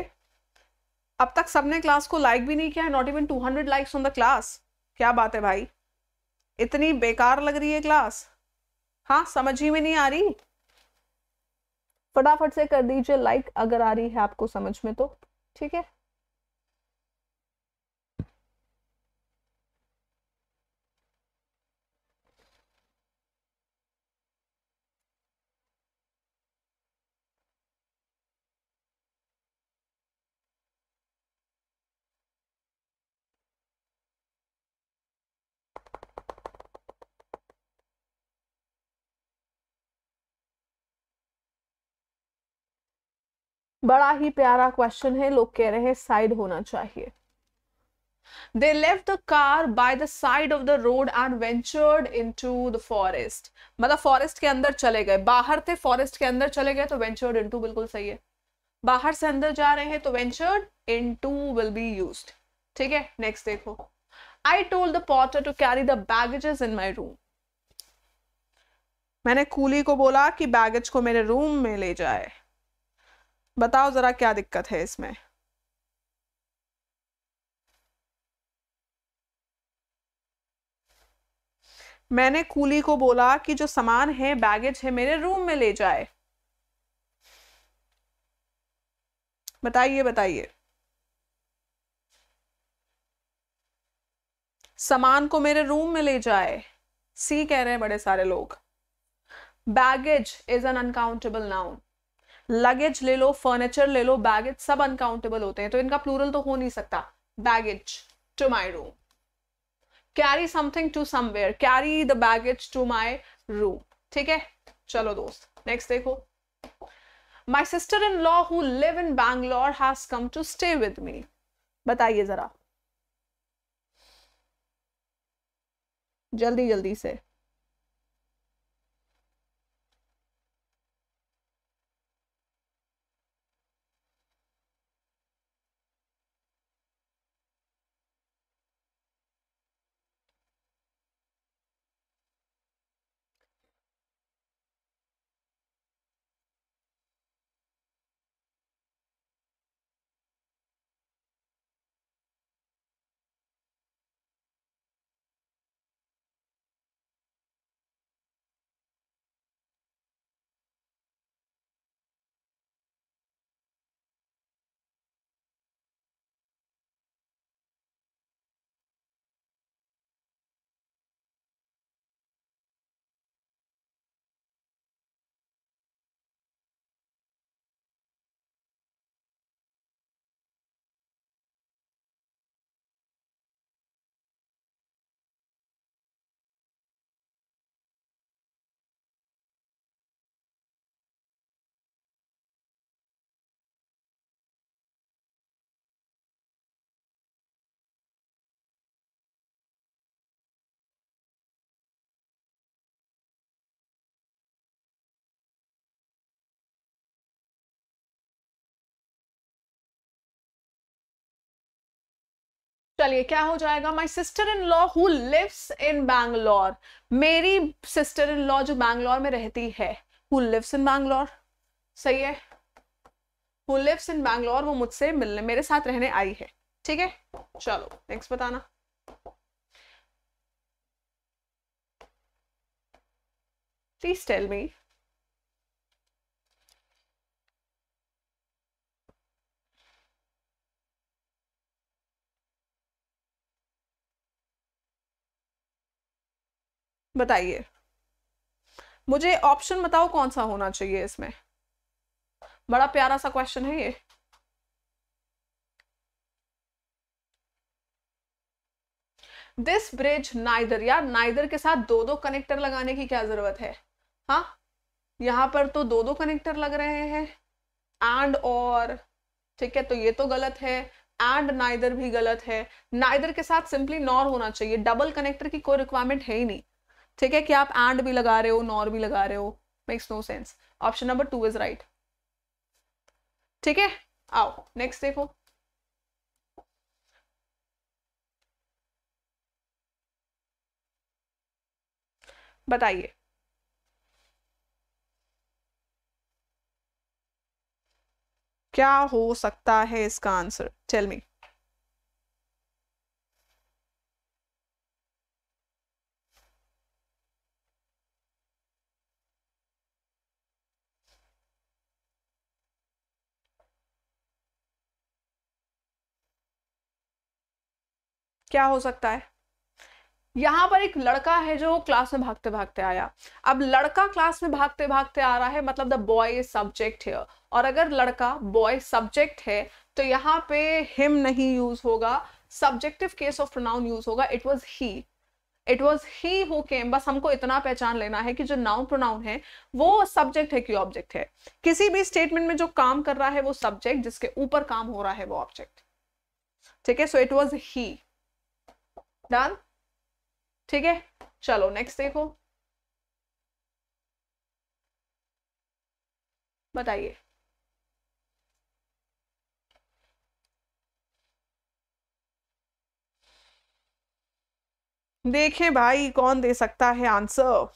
अब तक सबने क्लास को लाइक भी नहीं किया है not even two hundred likes on the class क्या बात है भाई इतनी बेकार लग रही है क्लास हाँ समझ ही में नहीं आ रही फटाफट से कर दीजिए लाइक अगर आ रही है आपको समझ में तो ठीक है बड़ा ही प्यारा क्वेश्चन है लोग कह रहे हैं साइड होना चाहिए leave the car by the side of the road and ventured into the forest मतलब फॉरेस्ट के अंदर चले गए बाहर थे फॉरेस्ट के अंदर चले गए तो ventured into बिल्कुल सही है बाहर से अंदर जा रहे हैं तो ventured into will be use ठीक है नेक्स्ट देखो I told the porter to carry the baggages in my room मैंने कूली को बोला कि बैगेज को मेरे रूम में ले जाए बताओ ज़रा क्या दिक्कत है इसमें मैंने कूली को बोला कि जो सामान है बैगेज है मेरे रूम में ले जाए बताइए बताइए सामान को मेरे रूम में ले जाए सी कह रहे हैं बड़े सारे लोग baggage is an uncountable noun luggage ले लो फर्नीचर ले लो बैगेज सब अनकाउंटेबल होते हैं तो इनका प्लूरल तो हो नहीं सकता baggage to my room carry something to somewhere carry the baggage to my room ठीक है चलो दोस्त नेक्स्ट देखो my sister in law who live in Bangalore has come to stay with me बताइए जरा जल्दी जल्दी से चलिए क्या हो जाएगा my sister in law who lives in Bangalore मेरी सिस्टर इन लॉ जो बैंगलोर में रहती है हु लिव्स इन बैंगलोर सही है हु लिव्स इन बैंगलोर वो मुझसे मिलने मेरे साथ रहने आई है ठीक है चलो नेक्स्ट बताना प्लीज टेल मी बताइए मुझे ऑप्शन बताओ कौन सा होना चाहिए इसमें बड़ा प्यारा सा क्वेश्चन है ये दिस ब्रिज नाइदर यार नाइदर के साथ दो दो कनेक्टर लगाने की क्या जरूरत है हा यहां पर तो दो दो कनेक्टर लग रहे हैं एंड और ठीक है तो ये तो गलत है एंड नाइदर भी गलत है नाइदर के साथ सिंपली नॉर होना चाहिए डबल कनेक्टर की कोई रिक्वायरमेंट है ही नहीं ठीक है कि आप एंड भी लगा रहे हो नॉर भी लगा रहे हो makes no sense option number two is right ठीक है आओ नेक्स्ट देखो बताइए क्या हो सकता है इसका आंसर टेल मी क्या हो सकता है यहाँ पर एक लड़का है जो क्लास में भागते भागते आया अब लड़का क्लास में भागते भागते आ रहा है मतलब द बॉय सब्जेक्ट है और अगर लड़का बॉय सब्जेक्ट है तो यहाँ पे हिम नहीं यूज होगा subjective case of pronoun use होगा it was he it was he who came बस हमको इतना पहचान लेना है कि जो नाउन प्रोनाउन है वो सब्जेक्ट है कि ऑब्जेक्ट है किसी भी स्टेटमेंट में जो काम कर रहा है वो सब्जेक्ट जिसके ऊपर काम हो रहा है वो ऑब्जेक्ट ठीक है so it was he done ठीक है चलो नेक्स्ट देखो बताइए देखें भाई कौन दे सकता है आंसर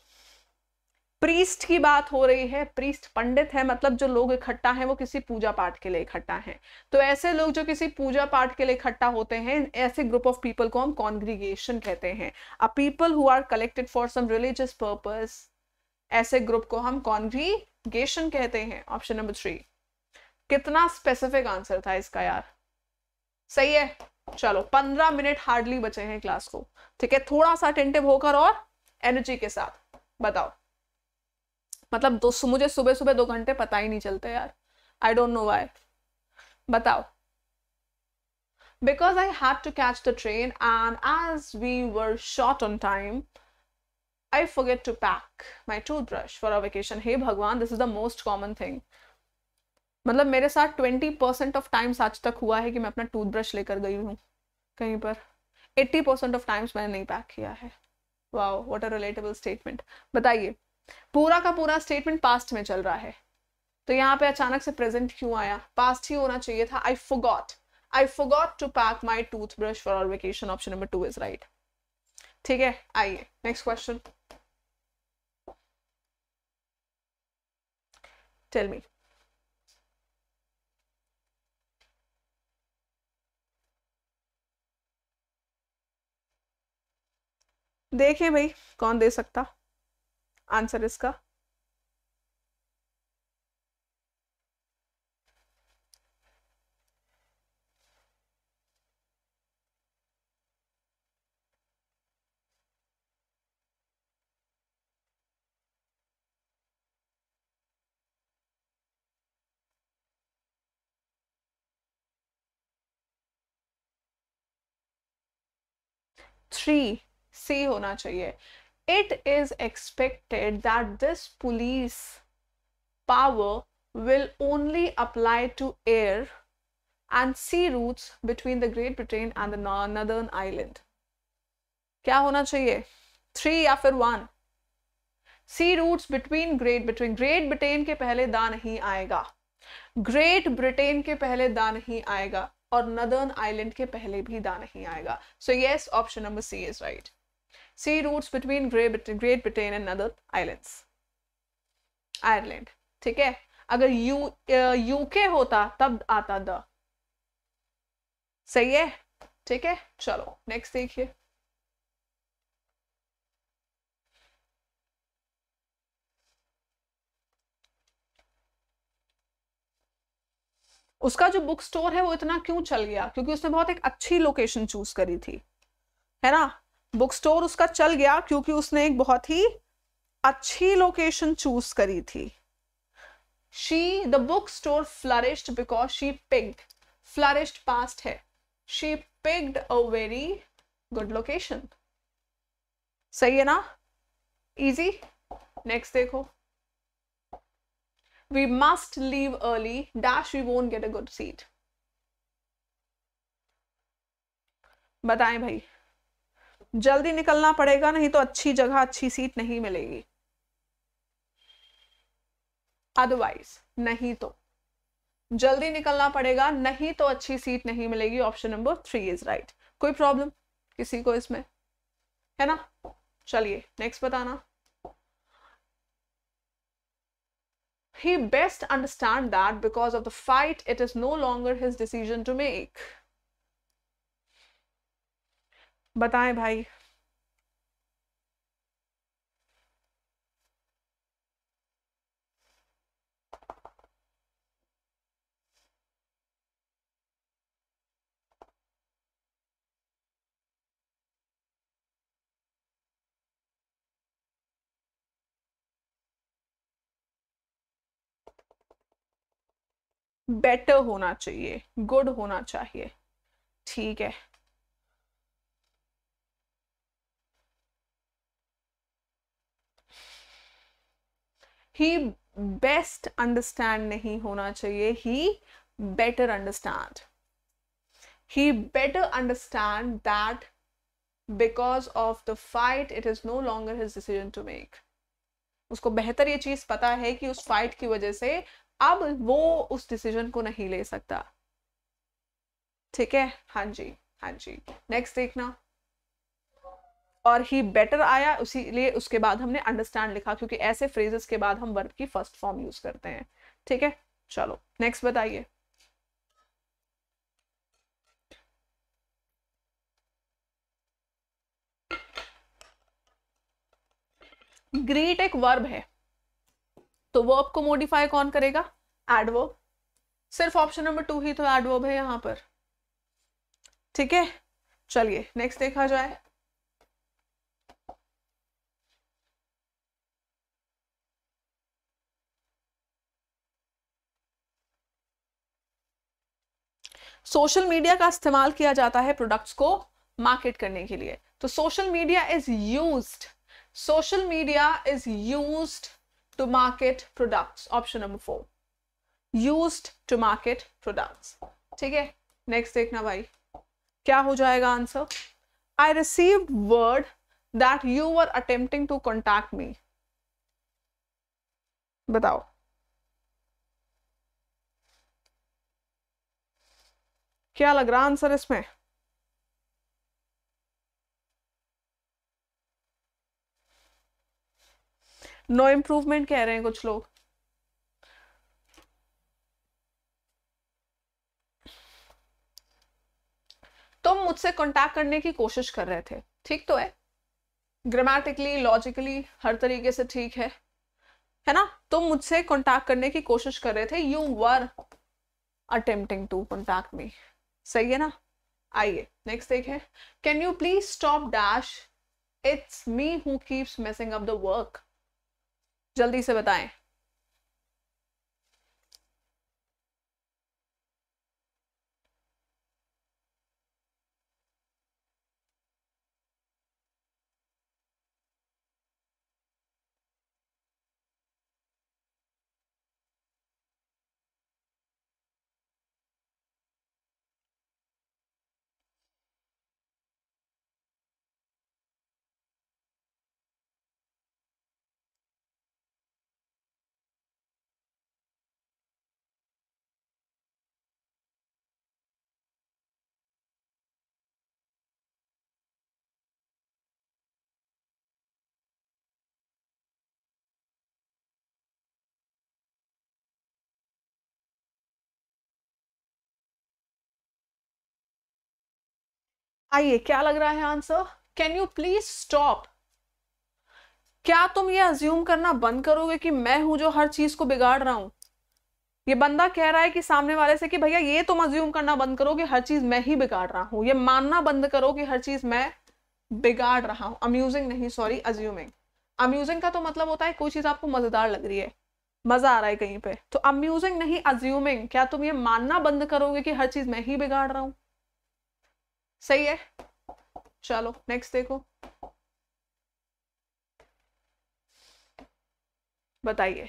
प्रीस्ट की बात हो रही है प्रीस्ट पंडित है मतलब जो लोग इकट्ठा हैं वो किसी पूजा पाठ के लिए इकट्ठा हैं तो ऐसे लोग जो किसी पूजा पाठ के लिए इकट्ठा होते हैं ऐसे ग्रुप ऑफ पीपल को हम कॉन्ग्रीगेशन कहते हैं a people who are collected for some religious purpose ऐसे ग्रुप को हम कॉन्ग्रीगेशन कहते हैं ऑप्शन नंबर थ्री कितना स्पेसिफिक आंसर था इसका यार सही है चलो पंद्रह मिनट हार्डली बचे हैं क्लास को ठीक है थोड़ा सा अटेंटिव होकर और एनर्जी के साथ बताओ मतलब दो मुझे सुबह सुबह दो घंटे पता ही नहीं चलते यार आई डोंट नो वाई बताओ because I had to catch the train and as we were short on time, I forget to pack my toothbrush for a vacation. हे भगवान this is the most common thing मतलब मेरे साथ twenty percent of times आज तक हुआ है कि मैं अपना टूथ ब्रश लेकर गई हूँ कहीं पर एट्टी परसेंट ऑफ टाइम्स मैंने नहीं पैक किया है वाह वॉट अ रिलेटेबल स्टेटमेंट बताइए पूरा का पूरा स्टेटमेंट पास्ट में चल रहा है तो यहाँ पे अचानक से प्रेजेंट क्यों आया पास्ट ही होना चाहिए था I forgot I forgot to pack my toothbrush for our vacation option number two is right ठीक है आइए नेक्स्ट क्वेश्चन टेल मी देखिए भाई कौन दे सकता आंसर इसका थ्री सी होना चाहिए it is expected that this police power will only apply to air and sea routes between the Great Britain and the Northern Ireland. क्या होना चाहिए थ्री या फिर one sea routes between great between Great Britain के पहले दा नहीं आएगा ग्रेट ब्रिटेन के पहले दा नहीं आएगा और नदर्न आइलैंड के पहले भी दा नहीं आएगा so yes option number C is right sea routes between Great Britain and other islands. Ireland. ठीक है अगर यू यूके uh, होता तब आता द सही है ठीक है चलो नेक्स्ट देखिए उसका जो बुक स्टोर है वो इतना क्यों चल गया क्योंकि उसने बहुत एक अच्छी लोकेशन चूज करी थी है ना बुक स्टोर उसका चल गया क्योंकि उसने एक बहुत ही अच्छी लोकेशन चूज करी थी she the book store flourished because she picked flourished past है she picked a very good location सही है ना इजी नेक्स्ट देखो we must leave early dash we won't get a good seat बताएं भाई जल्दी निकलना पड़ेगा नहीं तो अच्छी जगह अच्छी सीट नहीं मिलेगी अदरवाइज नहीं तो जल्दी निकलना पड़ेगा नहीं तो अच्छी सीट नहीं मिलेगी option number three is right कोई प्रॉब्लम किसी को इसमें है ना चलिए नेक्स्ट बताना he best understand that because of the fight it is no longer his decision to make बताएं भाई बेटर होना चाहिए गुड होना चाहिए ठीक है ही बेस्ट अंडरस्टैंड नहीं होना चाहिए he better understand he better understand that because of the fight it is no longer his decision to make उसको बेहतर ये चीज पता है कि उस फाइट की वजह से अब वो उस डिसीजन को नहीं ले सकता ठीक है हाँ जी हाँ जी नेक्स्ट देखना और ही बेटर आया उसी लिए उसके बाद हमने अंडरस्टैंड लिखा क्योंकि ऐसे फ्रेजेस के बाद हम वर्ब की फर्स्ट फॉर्म यूज करते हैं ठीक है चलो नेक्स्ट बताइए ग्रीट एक वर्ब है तो वर्ब को मॉडिफाई कौन करेगा एडवर्ब सिर्फ ऑप्शन नंबर टू ही तो एडवर्ब है यहां पर ठीक है चलिए नेक्स्ट देखा जाए सोशल मीडिया का इस्तेमाल किया जाता है प्रोडक्ट्स को मार्केट करने के लिए तो social media is use social media is use to market products option number four use to market products ठीक है नेक्स्ट देखना भाई क्या हो जाएगा answer I receive word that you are attempting to contact me बताओ क्या लग रहा आंसर इसमें नो इम्प्रूवमेंट कह रहे हैं कुछ लोग तुम मुझसे कांटेक्ट करने की कोशिश कर रहे थे ठीक तो है ग्रामेटिकली लॉजिकली हर तरीके से ठीक है है ना तुम मुझसे कांटेक्ट करने की कोशिश कर रहे थे you were attempting to contact me सही है ना आइए नेक्स्ट देखें can you please stop dash it's me who keeps missing up the work जल्दी से बताएं आइए क्या लग रहा है answer can you please stop क्या तुम ये अज्यूम करना बंद करोगे कि मैं हूं जो हर चीज को बिगाड़ रहा हूं ये बंदा कह रहा है कि सामने वाले से कि भैया ये तुम अज्यूम करना बंद करो कि हर चीज मैं ही बिगाड़ रहा हूं ये मानना बंद करो कि हर चीज मैं बिगाड़ रहा हूं अम्यूजिंग नहीं सॉरी अज्यूमिंग अम्यूजिंग का तो मतलब होता है कोई चीज आपको मजेदार लग रही है मजा आ रहा है कहीं पे तो अम्यूजिंग नहीं अज्यूमिंग क्या तुम ये मानना बंद करोगे कि हर चीज मैं ही बिगाड़ रहा हूं सही है चलो नेक्स्ट देखो बताइए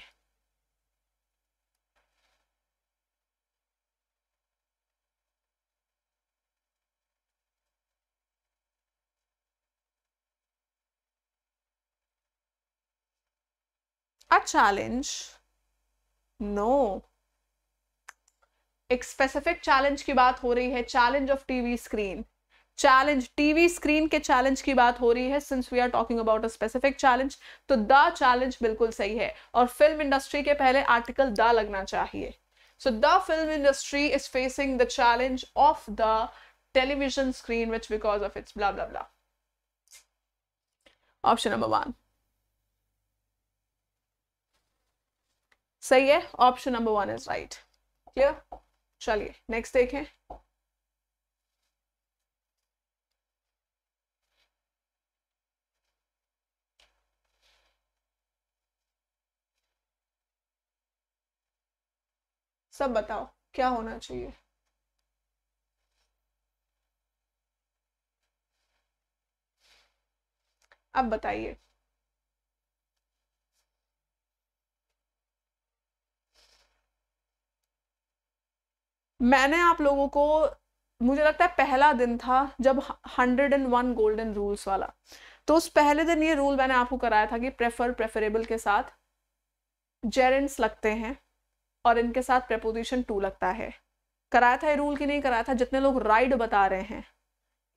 अ चैलेंज नो एक स्पेसिफिक चैलेंज की बात हो रही है challenge of TV screen challenge TV screen के चैलेंज की बात हो रही है since we are talking about a specific challenge तो द चैलेंज बिल्कुल सही है और फिल्म इंडस्ट्री के पहले आर्टिकल द लगना चाहिए so the film industry is facing the challenge of the television screen which because of its blah blah blah option number one सही है option number one is right clear चलिए next देखें सब बताओ क्या होना चाहिए अब बताइए मैंने आप लोगों को मुझे लगता है पहला दिन था जब hundred and one golden rules वाला तो उस पहले दिन ये रूल मैंने आपको कराया था कि प्रेफर प्रेफरेबल के साथ जेरेंट्स लगते हैं और इनके साथ प्रपोजिशन टू लगता है कराया था ये रूल की नहीं कराया था जितने लोग राइड बता रहे हैं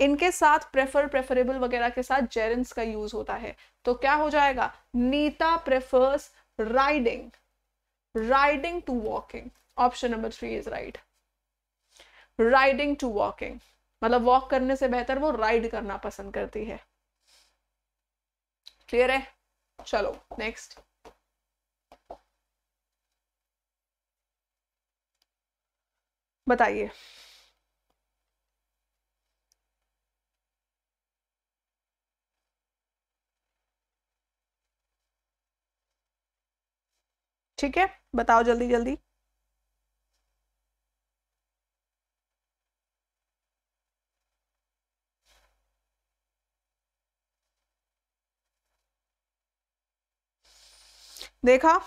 इनके साथ प्रेफर प्रेफरेबल वगैरह के साथ जेरेंस का यूज होता है तो क्या हो जाएगा Nita prefers riding riding to walking option number three is right riding to walking मतलब वॉक करने से बेहतर वो राइड करना पसंद करती है क्लियर है चलो नेक्स्ट बताइए ठीक है बताओ जल्दी जल्दी देखा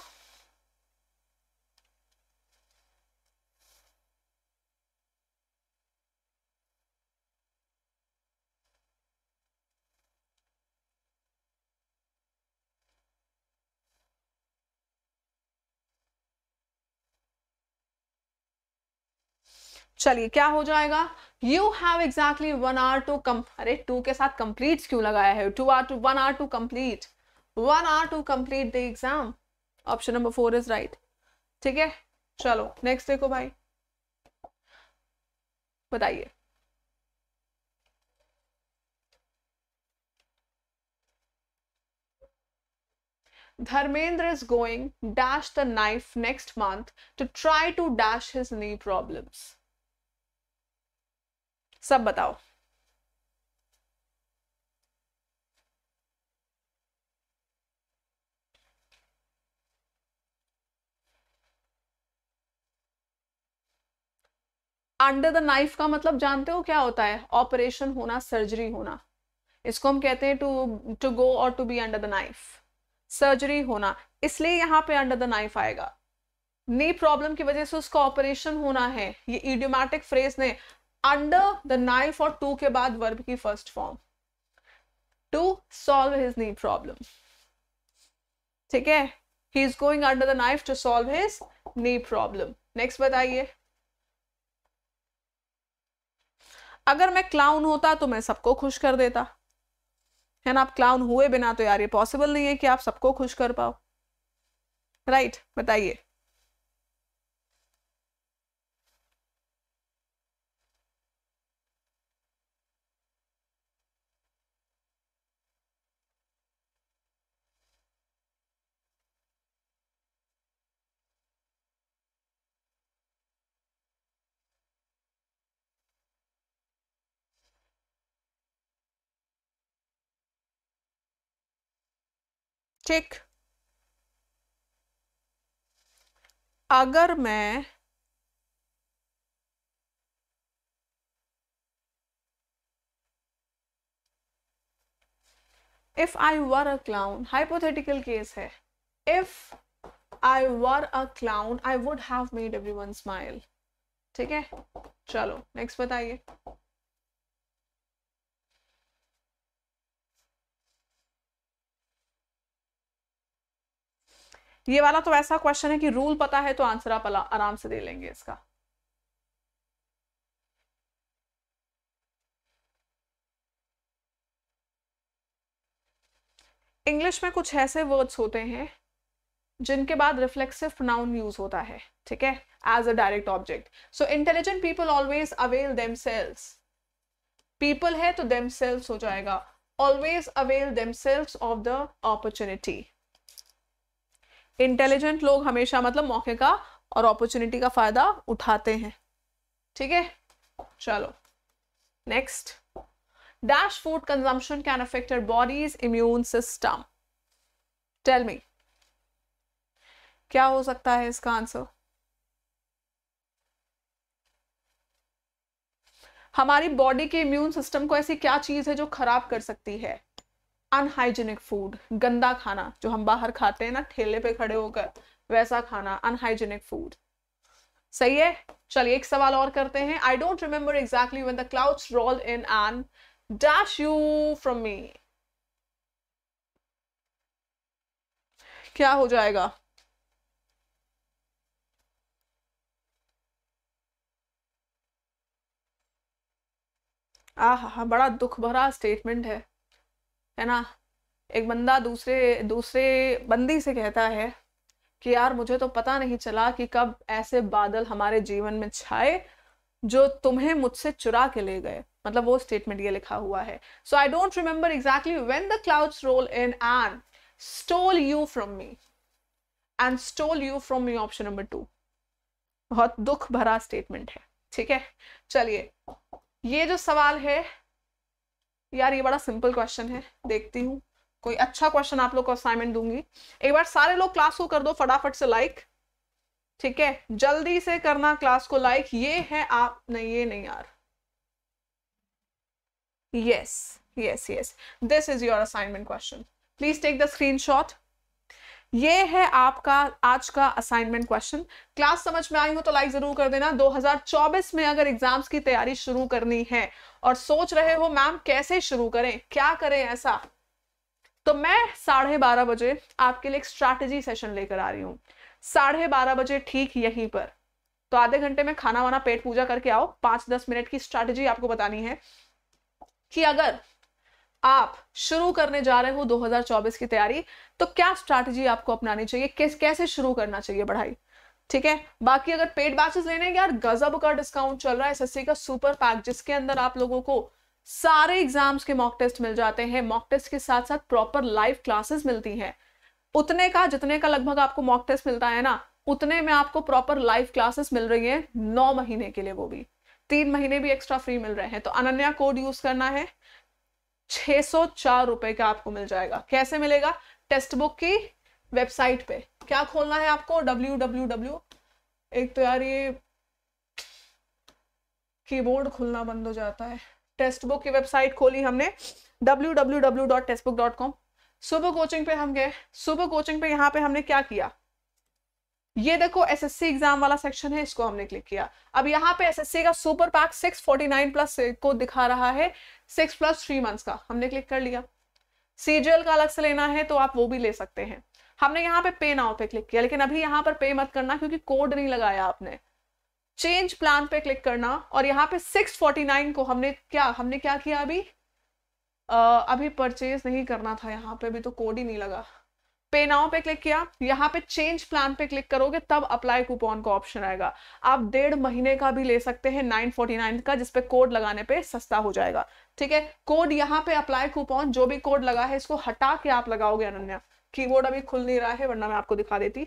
चलिए क्या हो जाएगा you have exactly one hour to come अरे टू के साथ कंप्लीट क्यों लगाया है to hour to one hour to complete one hour to complete the exam option number four is right ठीक है चलो नेक्स्ट देखो भाई बताइए Dharmendra is going dash the knife next month to try to dash his knee problems सब बताओ under the knife का मतलब जानते हो क्या होता है ऑपरेशन होना सर्जरी होना इसको हम कहते हैं टू टू गो और to be under the knife surgery होना इसलिए यहां पे अंडर द नाइफ आएगा नी प्रॉब्लम की वजह से उसका ऑपरेशन होना है ये इडियोमैटिक फ्रेज ने अंडर द नाइफ और टू के बाद वर्ब की first form to solve his knee problem ठीक है he is going under the knife to solve his knee problem next बताइए अगर मैं क्लाउन होता तो मैं सबको खुश कर देता है ना आप क्लाउन हुए बिना तो यार ये पॉसिबल नहीं है कि आप सबको खुश कर पाओ राइट right, बताइए ठीक अगर मैं if I were a clown hypothetical case है if I were a clown I would have made one smile ठीक है चलो नेक्स्ट बताइए ये वाला तो ऐसा क्वेश्चन है कि रूल पता है तो आंसर आप आराम से दे लेंगे इसका इंग्लिश में कुछ ऐसे वर्ड्स होते हैं जिनके बाद रिफ्लेक्सिव प्रोनाउन यूज होता है ठीक है as a direct object so intelligent people always avail them people है तो देम हो जाएगा always avail them of the opportunity intelligent लोग हमेशा मतलब मौके का और अपॉर्चुनिटी का फायदा उठाते हैं ठीक है चलो next dash food consumption can affect your body's immune system tell me क्या हो सकता है इसका आंसर हमारी बॉडी के इम्यून सिस्टम को ऐसी क्या चीज है जो खराब कर सकती है अनहाइजेनिक फूड गंदा खाना जो हम बाहर खाते हैं ना ठेले पे खड़े होकर वैसा खाना अनहाइजेनिक फूड सही है चलिए एक सवाल और करते हैं I don't remember exactly when the clouds roll in and dash you from me क्या हो जाएगा आह बड़ा दुख भरा स्टेटमेंट है है ना एक बंदा दूसरे दूसरे बंदी से कहता है कि यार मुझे तो पता नहीं चला कि कब ऐसे बादल हमारे जीवन में छाए जो तुम्हें मुझसे चुरा के ले गए मतलब वो स्टेटमेंट ये लिखा हुआ है so I don't remember exactly when the clouds roll in and stole you from me and stole you from me option number two बहुत दुख भरा स्टेटमेंट है ठीक है चलिए ये जो सवाल है यार ये बड़ा सिंपल क्वेश्चन है देखती हूँ कोई अच्छा क्वेश्चन आप लोग को असाइनमेंट दूंगी एक बार सारे लोग क्लास को कर दो फटाफट से लाइक ठीक है जल्दी से करना क्लास को लाइक ये है आप नहीं ये नहीं यार yes yes yes this is your assignment question please take the shot ये है आपका आज का असाइनमेंट क्वेश्चन क्लास समझ में आई हो तो लाइक जरूर कर देना 2024 में अगर एग्जाम्स की तैयारी शुरू करनी है और सोच रहे हो मैम कैसे शुरू करें क्या करें ऐसा तो मैं साढ़े बारह बजे आपके लिए एक स्ट्रैटेजी सेशन लेकर आ रही हूँ साढ़े बारह बजे ठीक यहीं पर तो आधे घंटे में खाना वाना पेट पूजा करके आओ पांच दस मिनट की स्ट्रैटेजी आपको बतानी है कि अगर आप शुरू करने जा रहे हो 2024 की तैयारी तो क्या स्ट्रैटेजी आपको अपनानी चाहिए किस कैसे शुरू करना चाहिए पढ़ाई ठीक है बाकी अगर पेड बैचेस लेने हैं यार गजब का डिस्काउंट चल रहा है एसएससी का सुपर पैक जिसके अंदर आप लोगों को सारे एग्जाम्स के मॉक टेस्ट मिल जाते हैं मॉक टेस्ट के साथ साथ प्रॉपर लाइव क्लासेस मिलती हैं उतने का जितने का लगभग आपको मॉक टेस्ट मिलता है ना उतने में आपको प्रॉपर लाइव क्लासेस मिल रही है नौ महीने के लिए वो भी तीन महीने भी एक्स्ट्रा फ्री मिल रहे हैं तो अनन्या कोड यूज करना है छः सौ चार रुपए का आपको मिल जाएगा कैसे मिलेगा टेक्स्ट बुक की वेबसाइट पे क्या खोलना है आपको डब्ल्यू डब्ल्यू डब्ल्यू एक तो यार ये कीबोर्ड खुलना बंद हो जाता है टेस्ट बुक की वेबसाइट खोली हमने W W W dot Testbook dot com सुबह कोचिंग पे हम गए सुबह कोचिंग पे यहाँ पे हमने क्या किया ये देखो एसएससी एग्जाम वाला सेक्शन है इसको हमने क्लिक किया अब यहाँ पे एसएससी का सुपर पैक 649 प्लस को दिखा रहा है सिक्स प्लस थ्री मंथ्स का हमने क्लिक कर लिया सीजीएल का अलग से लेना है तो आप वो भी ले सकते हैं हमने यहाँ पे पे नाउ पे क्लिक किया लेकिन अभी यहाँ पर पे मत करना क्योंकि कोड नहीं लगाया आपने चेंज प्लान पे क्लिक करना और यहाँ पे 649 को हमने क्या हमने क्या किया अभी आ, अभी परचेज नहीं करना था यहाँ पे अभी तो कोड ही नहीं लगा पे नाउ पे क्लिक किया यहाँ पे चेंज प्लान पे क्लिक करोगे तब अप्लाई कूपन का ऑप्शन आएगा आप डेढ़ महीने का भी ले सकते हैं 949 का जिसपे कोड लगाने पे सस्ता हो जाएगा ठीक है कोड यहाँ पे अप्लाई कूपन जो भी कोड लगा है इसको हटा के आप लगाओगे अनन्या कीबोर्ड अभी खुल नहीं रहा है वरना मैं आपको दिखा देती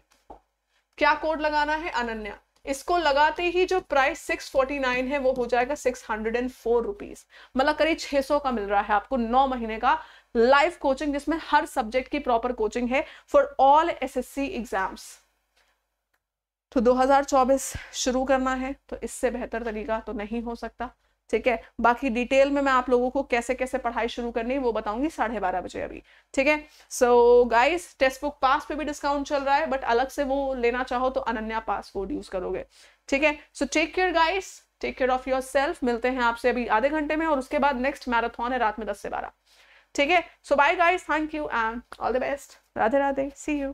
क्या कोड लगाना है अनन्या इसको लगाते ही जो प्राइस 649 है वो हो जाएगा सिक्स रुपीस मतलब करीब 600 का मिल रहा है आपको 9 महीने का लाइव कोचिंग जिसमें हर सब्जेक्ट की प्रॉपर कोचिंग है for all S S C exams तो 2024 शुरू करना है तो इससे बेहतर तरीका तो नहीं हो सकता ठीक है बाकी डिटेल में मैं आप लोगों को कैसे कैसे पढ़ाई शुरू करनी है वो बताऊंगी साढ़े बारह बजे अभी ठीक है so guys Testbook pass पे भी डिस्काउंट चल रहा है बट अलग से वो लेना चाहो तो अनन्या पास कोड यूज करोगे ठीक है so take care guys take care of yourself मिलते हैं आपसे अभी आधे घंटे में और उसके बाद नेक्स्ट मैराथन है रात में दस से बारह ठीक है so bye guys thank you and all the best Radhe Radhe see you